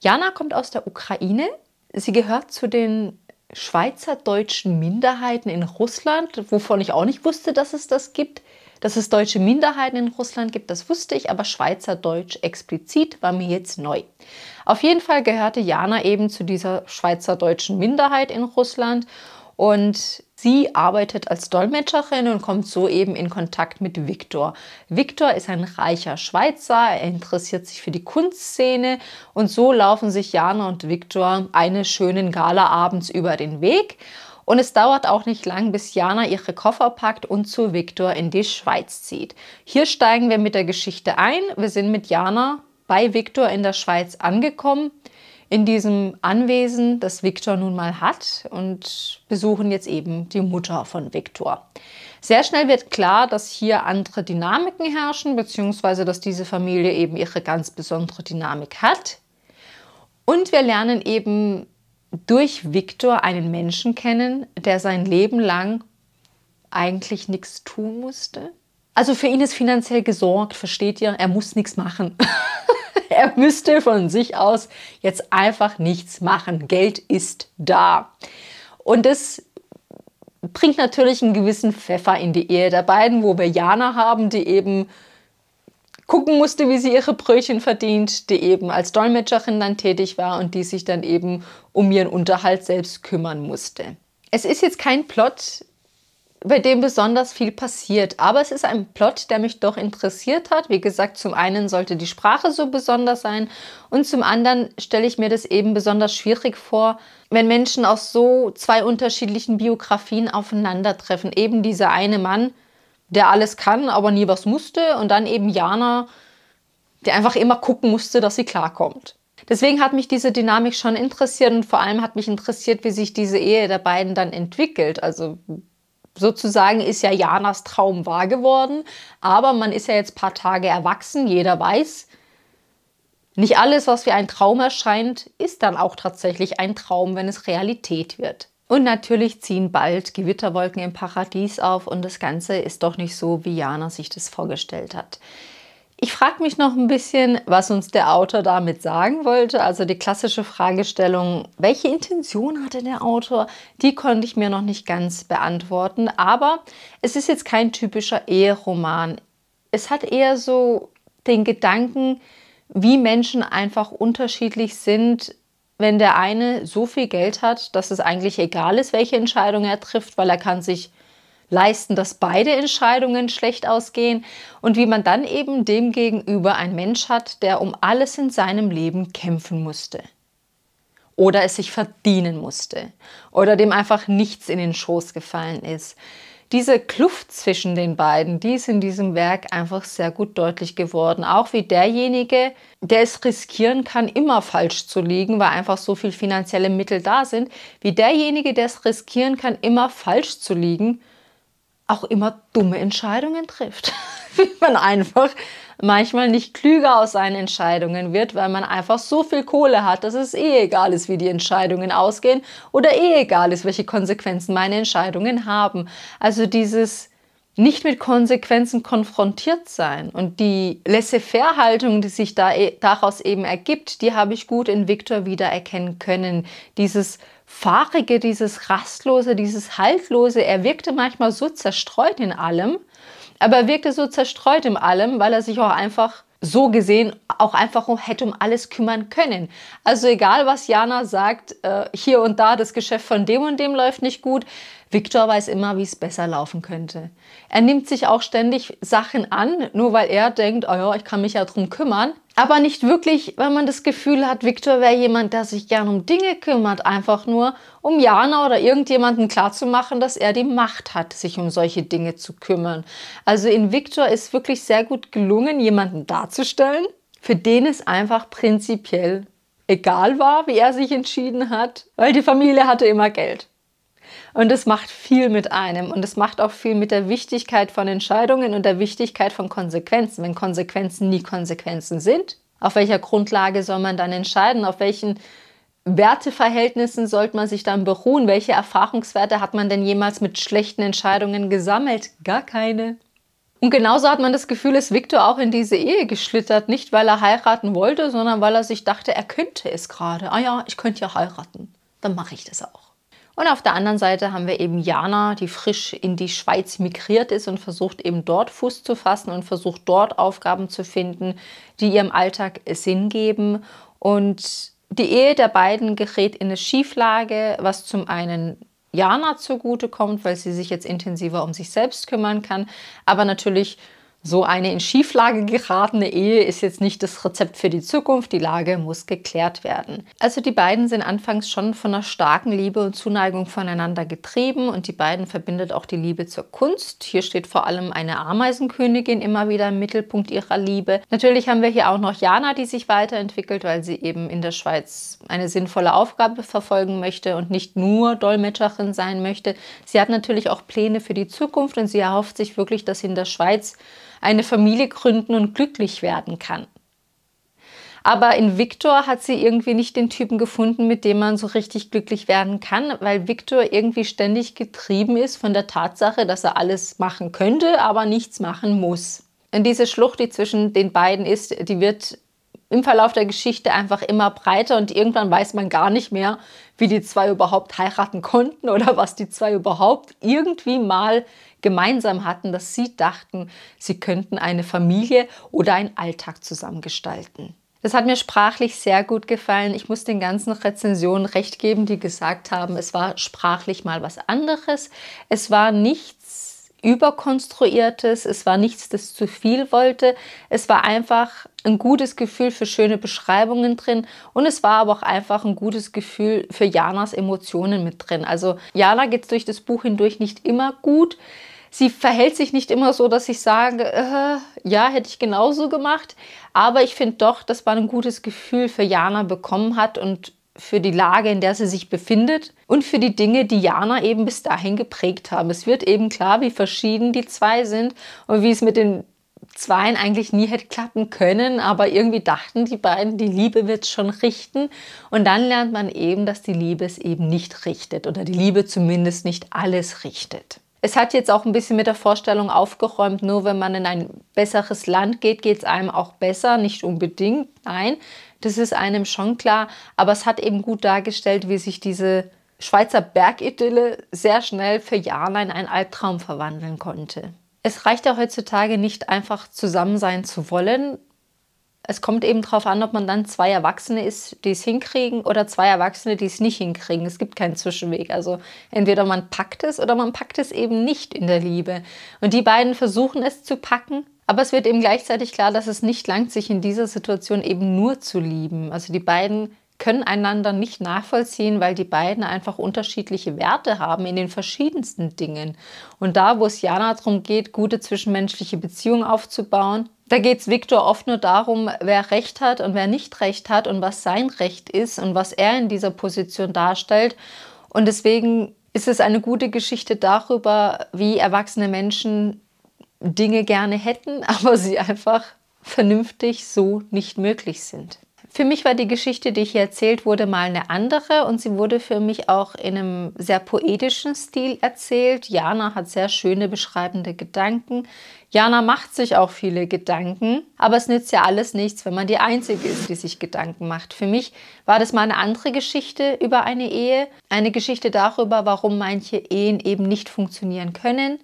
Jana kommt aus der Ukraine. Sie gehört zu den schweizerdeutschen Minderheiten in Russland, wovon ich auch nicht wusste, dass es das gibt. Dass es deutsche Minderheiten in Russland gibt, das wusste ich, aber Schweizerdeutsch explizit war mir jetzt neu. Auf jeden Fall gehörte Jana eben zu dieser schweizerdeutschen Minderheit in Russland und sie arbeitet als Dolmetscherin und kommt so eben in Kontakt mit Viktor. Viktor ist ein reicher Schweizer, er interessiert sich für die Kunstszene und so laufen sich Jana und Viktor eines schönen Galaabends über den Weg und es dauert auch nicht lang, bis Jana ihre Koffer packt und zu Viktor in die Schweiz zieht. Hier steigen wir mit der Geschichte ein. Wir sind mit Jana bei Viktor in der Schweiz angekommen, in diesem Anwesen, das Viktor nun mal hat und besuchen jetzt eben die Mutter von Viktor. Sehr schnell wird klar, dass hier andere Dynamiken herrschen, beziehungsweise dass diese Familie eben ihre ganz besondere Dynamik hat. Und wir lernen eben durch Viktor einen Menschen kennen, der sein Leben lang eigentlich nichts tun musste. Also für ihn ist finanziell gesorgt, versteht ihr? Er muss nichts machen. [LAUGHS] er müsste von sich aus jetzt einfach nichts machen. Geld ist da. Und das bringt natürlich einen gewissen Pfeffer in die Ehe der beiden, wo wir Jana haben, die eben gucken musste, wie sie ihre Brötchen verdient, die eben als Dolmetscherin dann tätig war und die sich dann eben um ihren Unterhalt selbst kümmern musste. Es ist jetzt kein Plot, bei dem besonders viel passiert. Aber es ist ein Plot, der mich doch interessiert hat. Wie gesagt, zum einen sollte die Sprache so besonders sein und zum anderen stelle ich mir das eben besonders schwierig vor, wenn Menschen aus so zwei unterschiedlichen Biografien aufeinandertreffen. Eben dieser eine Mann, der alles kann, aber nie was musste. Und dann eben Jana, die einfach immer gucken musste, dass sie klarkommt. Deswegen hat mich diese Dynamik schon interessiert und vor allem hat mich interessiert, wie sich diese Ehe der beiden dann entwickelt. Also sozusagen ist ja Janas Traum wahr geworden, aber man ist ja jetzt ein paar Tage erwachsen, jeder weiß, nicht alles, was wie ein Traum erscheint, ist dann auch tatsächlich ein Traum, wenn es Realität wird. Und natürlich ziehen bald Gewitterwolken im Paradies auf und das Ganze ist doch nicht so, wie Jana sich das vorgestellt hat. Ich frage mich noch ein bisschen, was uns der Autor damit sagen wollte. Also die klassische Fragestellung, welche Intention hatte der Autor, die konnte ich mir noch nicht ganz beantworten. Aber es ist jetzt kein typischer Eheroman. Es hat eher so den Gedanken, wie Menschen einfach unterschiedlich sind, wenn der eine so viel Geld hat, dass es eigentlich egal ist, welche Entscheidung er trifft, weil er kann sich leisten, dass beide Entscheidungen schlecht ausgehen und wie man dann eben demgegenüber gegenüber einen Mensch hat, der um alles in seinem Leben kämpfen musste oder es sich verdienen musste oder dem einfach nichts in den Schoß gefallen ist diese Kluft zwischen den beiden, die ist in diesem Werk einfach sehr gut deutlich geworden. Auch wie derjenige, der es riskieren kann, immer falsch zu liegen, weil einfach so viel finanzielle Mittel da sind, wie derjenige, der es riskieren kann, immer falsch zu liegen, auch immer dumme Entscheidungen trifft. [LAUGHS] Wie man einfach manchmal nicht klüger aus seinen Entscheidungen wird, weil man einfach so viel Kohle hat, dass es eh egal ist, wie die Entscheidungen ausgehen oder eh egal ist, welche Konsequenzen meine Entscheidungen haben. Also dieses nicht mit Konsequenzen konfrontiert sein. Und die Laissez-faire-Haltung, die sich da, e, daraus eben ergibt, die habe ich gut in Victor wiedererkennen können. Dieses Fahrige, dieses Rastlose, dieses Haltlose. Er wirkte manchmal so zerstreut in allem, aber er wirkte so zerstreut in allem, weil er sich auch einfach so gesehen auch einfach um, hätte um alles kümmern können. Also egal, was Jana sagt, äh, hier und da das Geschäft von dem und dem läuft nicht gut, Viktor weiß immer, wie es besser laufen könnte. Er nimmt sich auch ständig Sachen an, nur weil er denkt, oh ja, ich kann mich ja drum kümmern. Aber nicht wirklich, weil man das Gefühl hat, Viktor wäre jemand, der sich gern um Dinge kümmert, einfach nur, um Jana oder irgendjemanden klarzumachen, dass er die Macht hat, sich um solche Dinge zu kümmern. Also in Viktor ist wirklich sehr gut gelungen, jemanden darzustellen, für den es einfach prinzipiell egal war, wie er sich entschieden hat, weil die Familie hatte immer Geld. Und es macht viel mit einem und es macht auch viel mit der Wichtigkeit von Entscheidungen und der Wichtigkeit von Konsequenzen. Wenn Konsequenzen nie Konsequenzen sind, auf welcher Grundlage soll man dann entscheiden? Auf welchen Werteverhältnissen sollte man sich dann beruhen? Welche Erfahrungswerte hat man denn jemals mit schlechten Entscheidungen gesammelt? Gar keine. Und genauso hat man das Gefühl, ist Victor auch in diese Ehe geschlittert. Nicht, weil er heiraten wollte, sondern weil er sich dachte, er könnte es gerade. Ah ja, ich könnte ja heiraten. Dann mache ich das auch. Und auf der anderen Seite haben wir eben Jana, die frisch in die Schweiz migriert ist und versucht eben dort Fuß zu fassen und versucht dort Aufgaben zu finden, die ihrem Alltag Sinn geben. Und die Ehe der beiden gerät in eine Schieflage, was zum einen Jana zugutekommt, weil sie sich jetzt intensiver um sich selbst kümmern kann, aber natürlich so eine in Schieflage geratene Ehe ist jetzt nicht das Rezept für die Zukunft, die Lage muss geklärt werden. Also die beiden sind anfangs schon von einer starken Liebe und Zuneigung voneinander getrieben und die beiden verbindet auch die Liebe zur Kunst. Hier steht vor allem eine Ameisenkönigin immer wieder im Mittelpunkt ihrer Liebe. Natürlich haben wir hier auch noch Jana, die sich weiterentwickelt, weil sie eben in der Schweiz eine sinnvolle Aufgabe verfolgen möchte und nicht nur Dolmetscherin sein möchte. Sie hat natürlich auch Pläne für die Zukunft und sie erhofft sich wirklich, dass in der Schweiz eine Familie gründen und glücklich werden kann. Aber in Victor hat sie irgendwie nicht den Typen gefunden, mit dem man so richtig glücklich werden kann, weil Victor irgendwie ständig getrieben ist von der Tatsache, dass er alles machen könnte, aber nichts machen muss. Und diese Schlucht, die zwischen den beiden ist, die wird im Verlauf der Geschichte einfach immer breiter und irgendwann weiß man gar nicht mehr, wie die zwei überhaupt heiraten konnten oder was die zwei überhaupt irgendwie mal gemeinsam hatten, dass sie dachten, sie könnten eine Familie oder einen Alltag zusammengestalten. Das hat mir sprachlich sehr gut gefallen. Ich muss den ganzen Rezensionen recht geben, die gesagt haben, es war sprachlich mal was anderes. Es war nichts überkonstruiertes, es war nichts, das zu viel wollte. Es war einfach ein gutes Gefühl für schöne Beschreibungen drin und es war aber auch einfach ein gutes Gefühl für Janas Emotionen mit drin. Also Jana geht es durch das Buch hindurch nicht immer gut sie verhält sich nicht immer so, dass ich sage, äh, ja, hätte ich genauso gemacht. Aber ich finde doch, dass man ein gutes Gefühl für Jana bekommen hat und für die Lage, in der sie sich befindet und für die Dinge, die Jana eben bis dahin geprägt haben. Es wird eben klar, wie verschieden die zwei sind und wie es mit den Zweien eigentlich nie hätte klappen können, aber irgendwie dachten die beiden, die Liebe wird schon richten. Und dann lernt man eben, dass die Liebe es eben nicht richtet oder die Liebe zumindest nicht alles richtet es hat jetzt auch ein bisschen mit der Vorstellung aufgeräumt, nur wenn man in ein besseres Land geht, geht es einem auch besser. Nicht unbedingt, nein, das ist einem schon klar. Aber es hat eben gut dargestellt, wie sich diese Schweizer Bergidylle sehr schnell für Jana in einen Albtraum verwandeln konnte. Es reicht ja heutzutage nicht einfach zusammen sein zu wollen es kommt eben darauf an, ob man dann zwei Erwachsene ist, die es hinkriegen oder zwei Erwachsene, die es nicht hinkriegen. Es gibt keinen Zwischenweg. Also entweder man packt es oder man packt es eben nicht in der Liebe. Und die beiden versuchen es zu packen, aber es wird eben gleichzeitig klar, dass es nicht langt, sich in dieser Situation eben nur zu lieben. Also die beiden können einander nicht nachvollziehen, weil die beiden einfach unterschiedliche Werte haben in den verschiedensten Dingen. Und da, wo es Jana darum geht, gute zwischenmenschliche Beziehungen aufzubauen, da geht es Viktor oft nur darum, wer Recht hat und wer nicht Recht hat und was sein Recht ist und was er in dieser Position darstellt. Und deswegen ist es eine gute Geschichte darüber, wie erwachsene Menschen Dinge gerne hätten, [LAUGHS] aber sie einfach vernünftig so nicht möglich sind. Für mich war die Geschichte, die hier erzählt wurde, mal eine andere und sie wurde für mich auch in einem sehr poetischen Stil erzählt. Jana hat sehr schöne beschreibende Gedanken. Jana macht sich auch viele Gedanken, aber es nützt ja alles nichts, wenn man die Einzige ist, die sich Gedanken macht. Für mich war das mal eine andere Geschichte über eine Ehe, eine Geschichte darüber, warum manche Ehen eben nicht funktionieren können,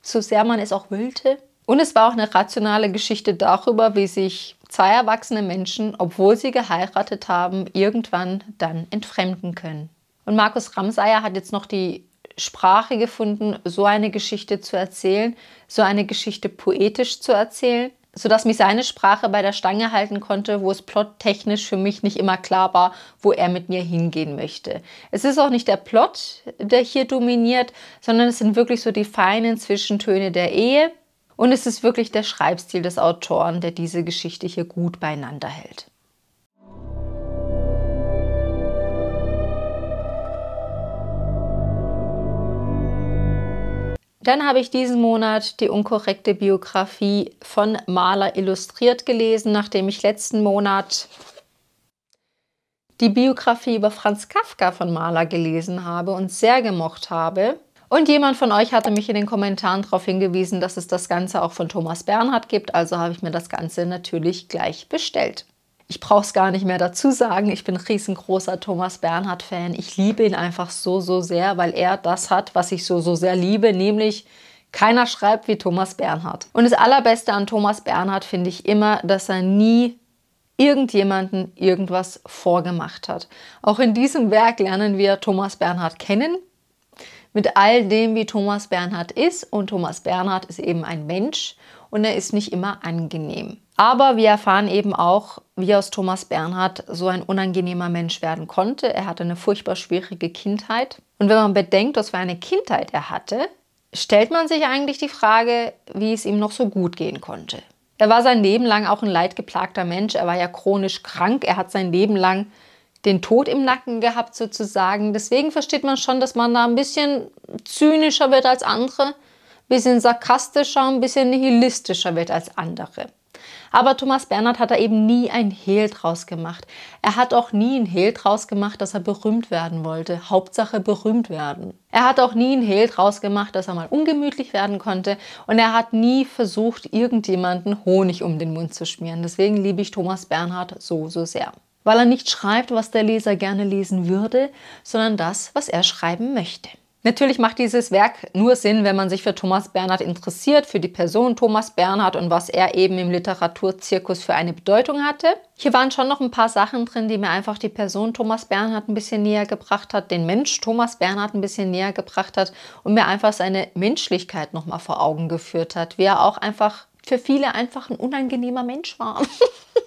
so sehr man es auch wollte. Und es war auch eine rationale Geschichte darüber, wie sich zwei erwachsene Menschen, obwohl sie geheiratet haben, irgendwann dann entfremden können. Und Markus Ramseyer hat jetzt noch die Sprache gefunden, so eine Geschichte zu erzählen, so eine Geschichte poetisch zu erzählen, sodass mich seine Sprache bei der Stange halten konnte, wo es plottechnisch für mich nicht immer klar war, wo er mit mir hingehen möchte. Es ist auch nicht der Plot, der hier dominiert, sondern es sind wirklich so die feinen Zwischentöne der Ehe und es ist wirklich der Schreibstil des Autoren, der diese Geschichte hier gut beieinander hält. Dann habe ich diesen Monat die unkorrekte Biografie von Maler Illustriert gelesen, nachdem ich letzten Monat die Biografie über Franz Kafka von Maler gelesen habe und sehr gemocht habe. Und jemand von euch hatte mich in den Kommentaren darauf hingewiesen, dass es das Ganze auch von Thomas Bernhard gibt, also habe ich mir das Ganze natürlich gleich bestellt. Ich brauche es gar nicht mehr dazu sagen. Ich bin riesengroßer Thomas Bernhard-Fan. Ich liebe ihn einfach so, so sehr, weil er das hat, was ich so, so sehr liebe, nämlich keiner schreibt wie Thomas Bernhard. Und das Allerbeste an Thomas Bernhard finde ich immer, dass er nie irgendjemanden irgendwas vorgemacht hat. Auch in diesem Werk lernen wir Thomas Bernhard kennen, mit all dem, wie Thomas Bernhard ist. Und Thomas Bernhard ist eben ein Mensch und er ist nicht immer angenehm. Aber wir erfahren eben auch, wie aus Thomas Bernhard so ein unangenehmer Mensch werden konnte. Er hatte eine furchtbar schwierige Kindheit. Und wenn man bedenkt, was für eine Kindheit er hatte, stellt man sich eigentlich die Frage, wie es ihm noch so gut gehen konnte. Er war sein Leben lang auch ein leidgeplagter Mensch. Er war ja chronisch krank. Er hat sein Leben lang den Tod im Nacken gehabt sozusagen. Deswegen versteht man schon, dass man da ein bisschen zynischer wird als andere, ein bisschen sarkastischer, ein bisschen nihilistischer wird als andere. Aber Thomas Bernhard hat da eben nie ein Hehl draus gemacht. Er hat auch nie ein Hehl draus gemacht, dass er berühmt werden wollte. Hauptsache berühmt werden. Er hat auch nie ein Hehl draus gemacht, dass er mal ungemütlich werden konnte. Und er hat nie versucht, irgendjemanden Honig um den Mund zu schmieren. Deswegen liebe ich Thomas Bernhard so, so sehr weil er nicht schreibt, was der Leser gerne lesen würde, sondern das, was er schreiben möchte. Natürlich macht dieses Werk nur Sinn, wenn man sich für Thomas Bernhard interessiert, für die Person Thomas Bernhard und was er eben im Literaturzirkus für eine Bedeutung hatte. Hier waren schon noch ein paar Sachen drin, die mir einfach die Person Thomas Bernhard ein bisschen näher gebracht hat, den Mensch Thomas Bernhard ein bisschen näher gebracht hat und mir einfach seine Menschlichkeit nochmal vor Augen geführt hat, wie er auch einfach für viele einfach ein unangenehmer Mensch war. [LAUGHS]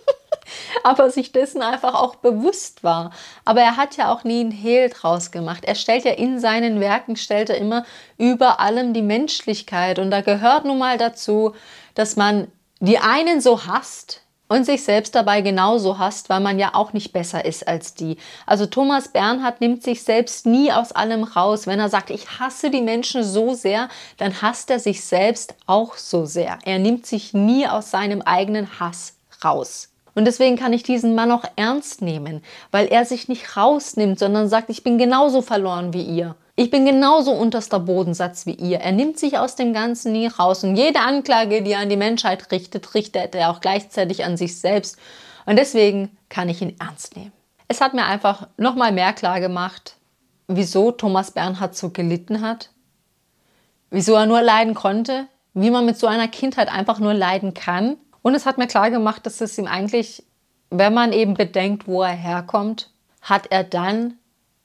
[LAUGHS] aber sich dessen einfach auch bewusst war. Aber er hat ja auch nie einen Hehl draus gemacht. Er stellt ja in seinen Werken, stellt er immer über allem die Menschlichkeit. Und da gehört nun mal dazu, dass man die einen so hasst, und sich selbst dabei genauso hasst, weil man ja auch nicht besser ist als die. Also Thomas Bernhard nimmt sich selbst nie aus allem raus. Wenn er sagt, ich hasse die Menschen so sehr, dann hasst er sich selbst auch so sehr. Er nimmt sich nie aus seinem eigenen Hass raus. Und deswegen kann ich diesen Mann auch ernst nehmen, weil er sich nicht rausnimmt, sondern sagt, ich bin genauso verloren wie ihr. Ich bin genauso unterster Bodensatz wie ihr. Er nimmt sich aus dem Ganzen nie raus. Und jede Anklage, die er an die Menschheit richtet, richtet er auch gleichzeitig an sich selbst. Und deswegen kann ich ihn ernst nehmen. Es hat mir einfach nochmal mehr klar gemacht, wieso Thomas Bernhard so gelitten hat, wieso er nur leiden konnte, wie man mit so einer Kindheit einfach nur leiden kann und es hat mir klar gemacht, dass es ihm eigentlich, wenn man eben bedenkt, wo er herkommt, hat er dann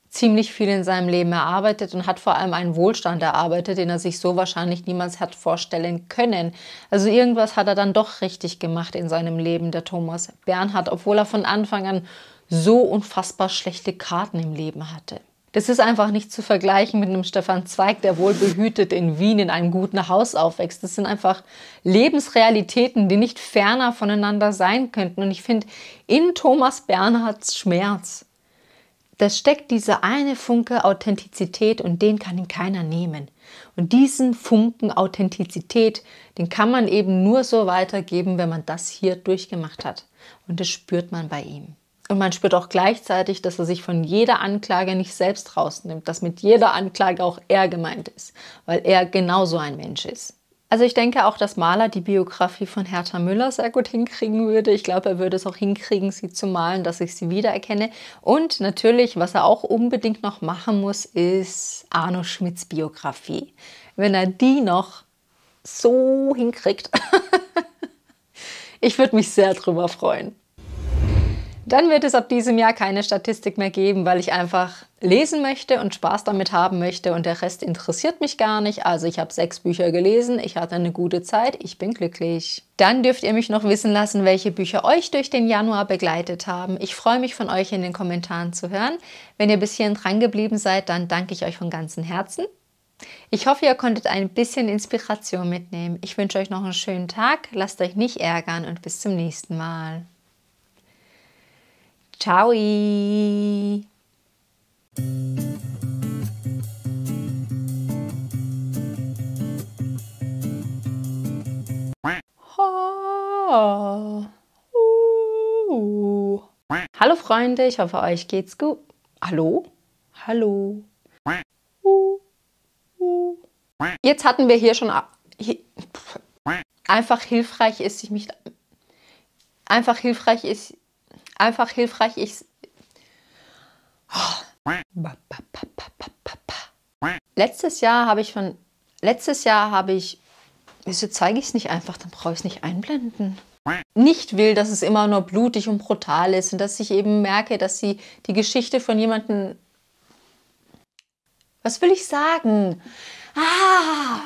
ziemlich viel in seinem Leben erarbeitet und hat vor allem einen Wohlstand erarbeitet, den er sich so wahrscheinlich niemals hat vorstellen können. Also irgendwas hat er dann doch richtig gemacht in seinem Leben, der Thomas Bernhard, obwohl er von Anfang an so unfassbar schlechte Karten im Leben hatte. Das ist einfach nicht zu vergleichen mit einem Stefan Zweig, der wohlbehütet in Wien in einem guten Haus aufwächst. Das sind einfach Lebensrealitäten, die nicht ferner voneinander sein könnten. Und ich finde, in Thomas Bernhards Schmerz, da steckt diese eine Funke Authentizität und den kann ihm keiner nehmen. Und diesen Funken Authentizität, den kann man eben nur so weitergeben, wenn man das hier durchgemacht hat. Und das spürt man bei ihm. Und man spürt auch gleichzeitig, dass er sich von jeder Anklage nicht selbst rausnimmt, dass mit jeder Anklage auch er gemeint ist, weil er genauso ein Mensch ist. Also ich denke auch, dass Maler die Biografie von Hertha Müller sehr gut hinkriegen würde. Ich glaube, er würde es auch hinkriegen, sie zu malen, dass ich sie wiedererkenne. Und natürlich, was er auch unbedingt noch machen muss, ist Arno Schmidts Biografie. Wenn er die noch so hinkriegt, [LAUGHS] ich würde mich sehr drüber freuen. Dann wird es ab diesem Jahr keine Statistik mehr geben, weil ich einfach lesen möchte und Spaß damit haben möchte und der Rest interessiert mich gar nicht. Also ich habe sechs Bücher gelesen, ich hatte eine gute Zeit, ich bin glücklich. Dann dürft ihr mich noch wissen lassen, welche Bücher euch durch den Januar begleitet haben. Ich freue mich von euch in den Kommentaren zu hören. Wenn ihr bis hierhin dran geblieben seid, dann danke ich euch von ganzem Herzen. Ich hoffe, ihr konntet ein bisschen Inspiration mitnehmen. Ich wünsche euch noch einen schönen Tag, lasst euch nicht ärgern und bis zum nächsten Mal. Ciao! Uh. Hallo Freunde, ich hoffe euch geht's gut. Hallo? Hallo? Uh. Uh. Jetzt hatten wir hier schon einfach hilfreich ist, sich mich einfach hilfreich ist, einfach hilfreich. Ich. Letztes Jahr habe ich von. Letztes Jahr habe ich. Wieso zeige ich es nicht einfach? Dann brauche ich es nicht einblenden. Nicht will, dass es immer nur blutig und brutal ist und dass ich eben merke, dass sie die Geschichte von jemandem. Was will ich sagen? Ah!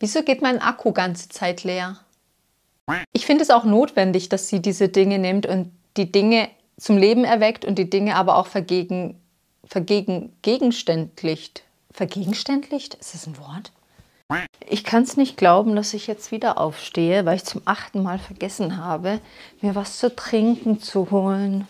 Wieso geht mein Akku ganze Zeit leer? Ich finde es auch notwendig, dass sie diese Dinge nimmt und die Dinge zum Leben erweckt und die Dinge aber auch vergegen, vergegen, gegenständlicht. Vergegenständlicht? Ist das ein Wort? Ich kann es nicht glauben, dass ich jetzt wieder aufstehe, weil ich zum achten Mal vergessen habe, mir was zu trinken zu holen.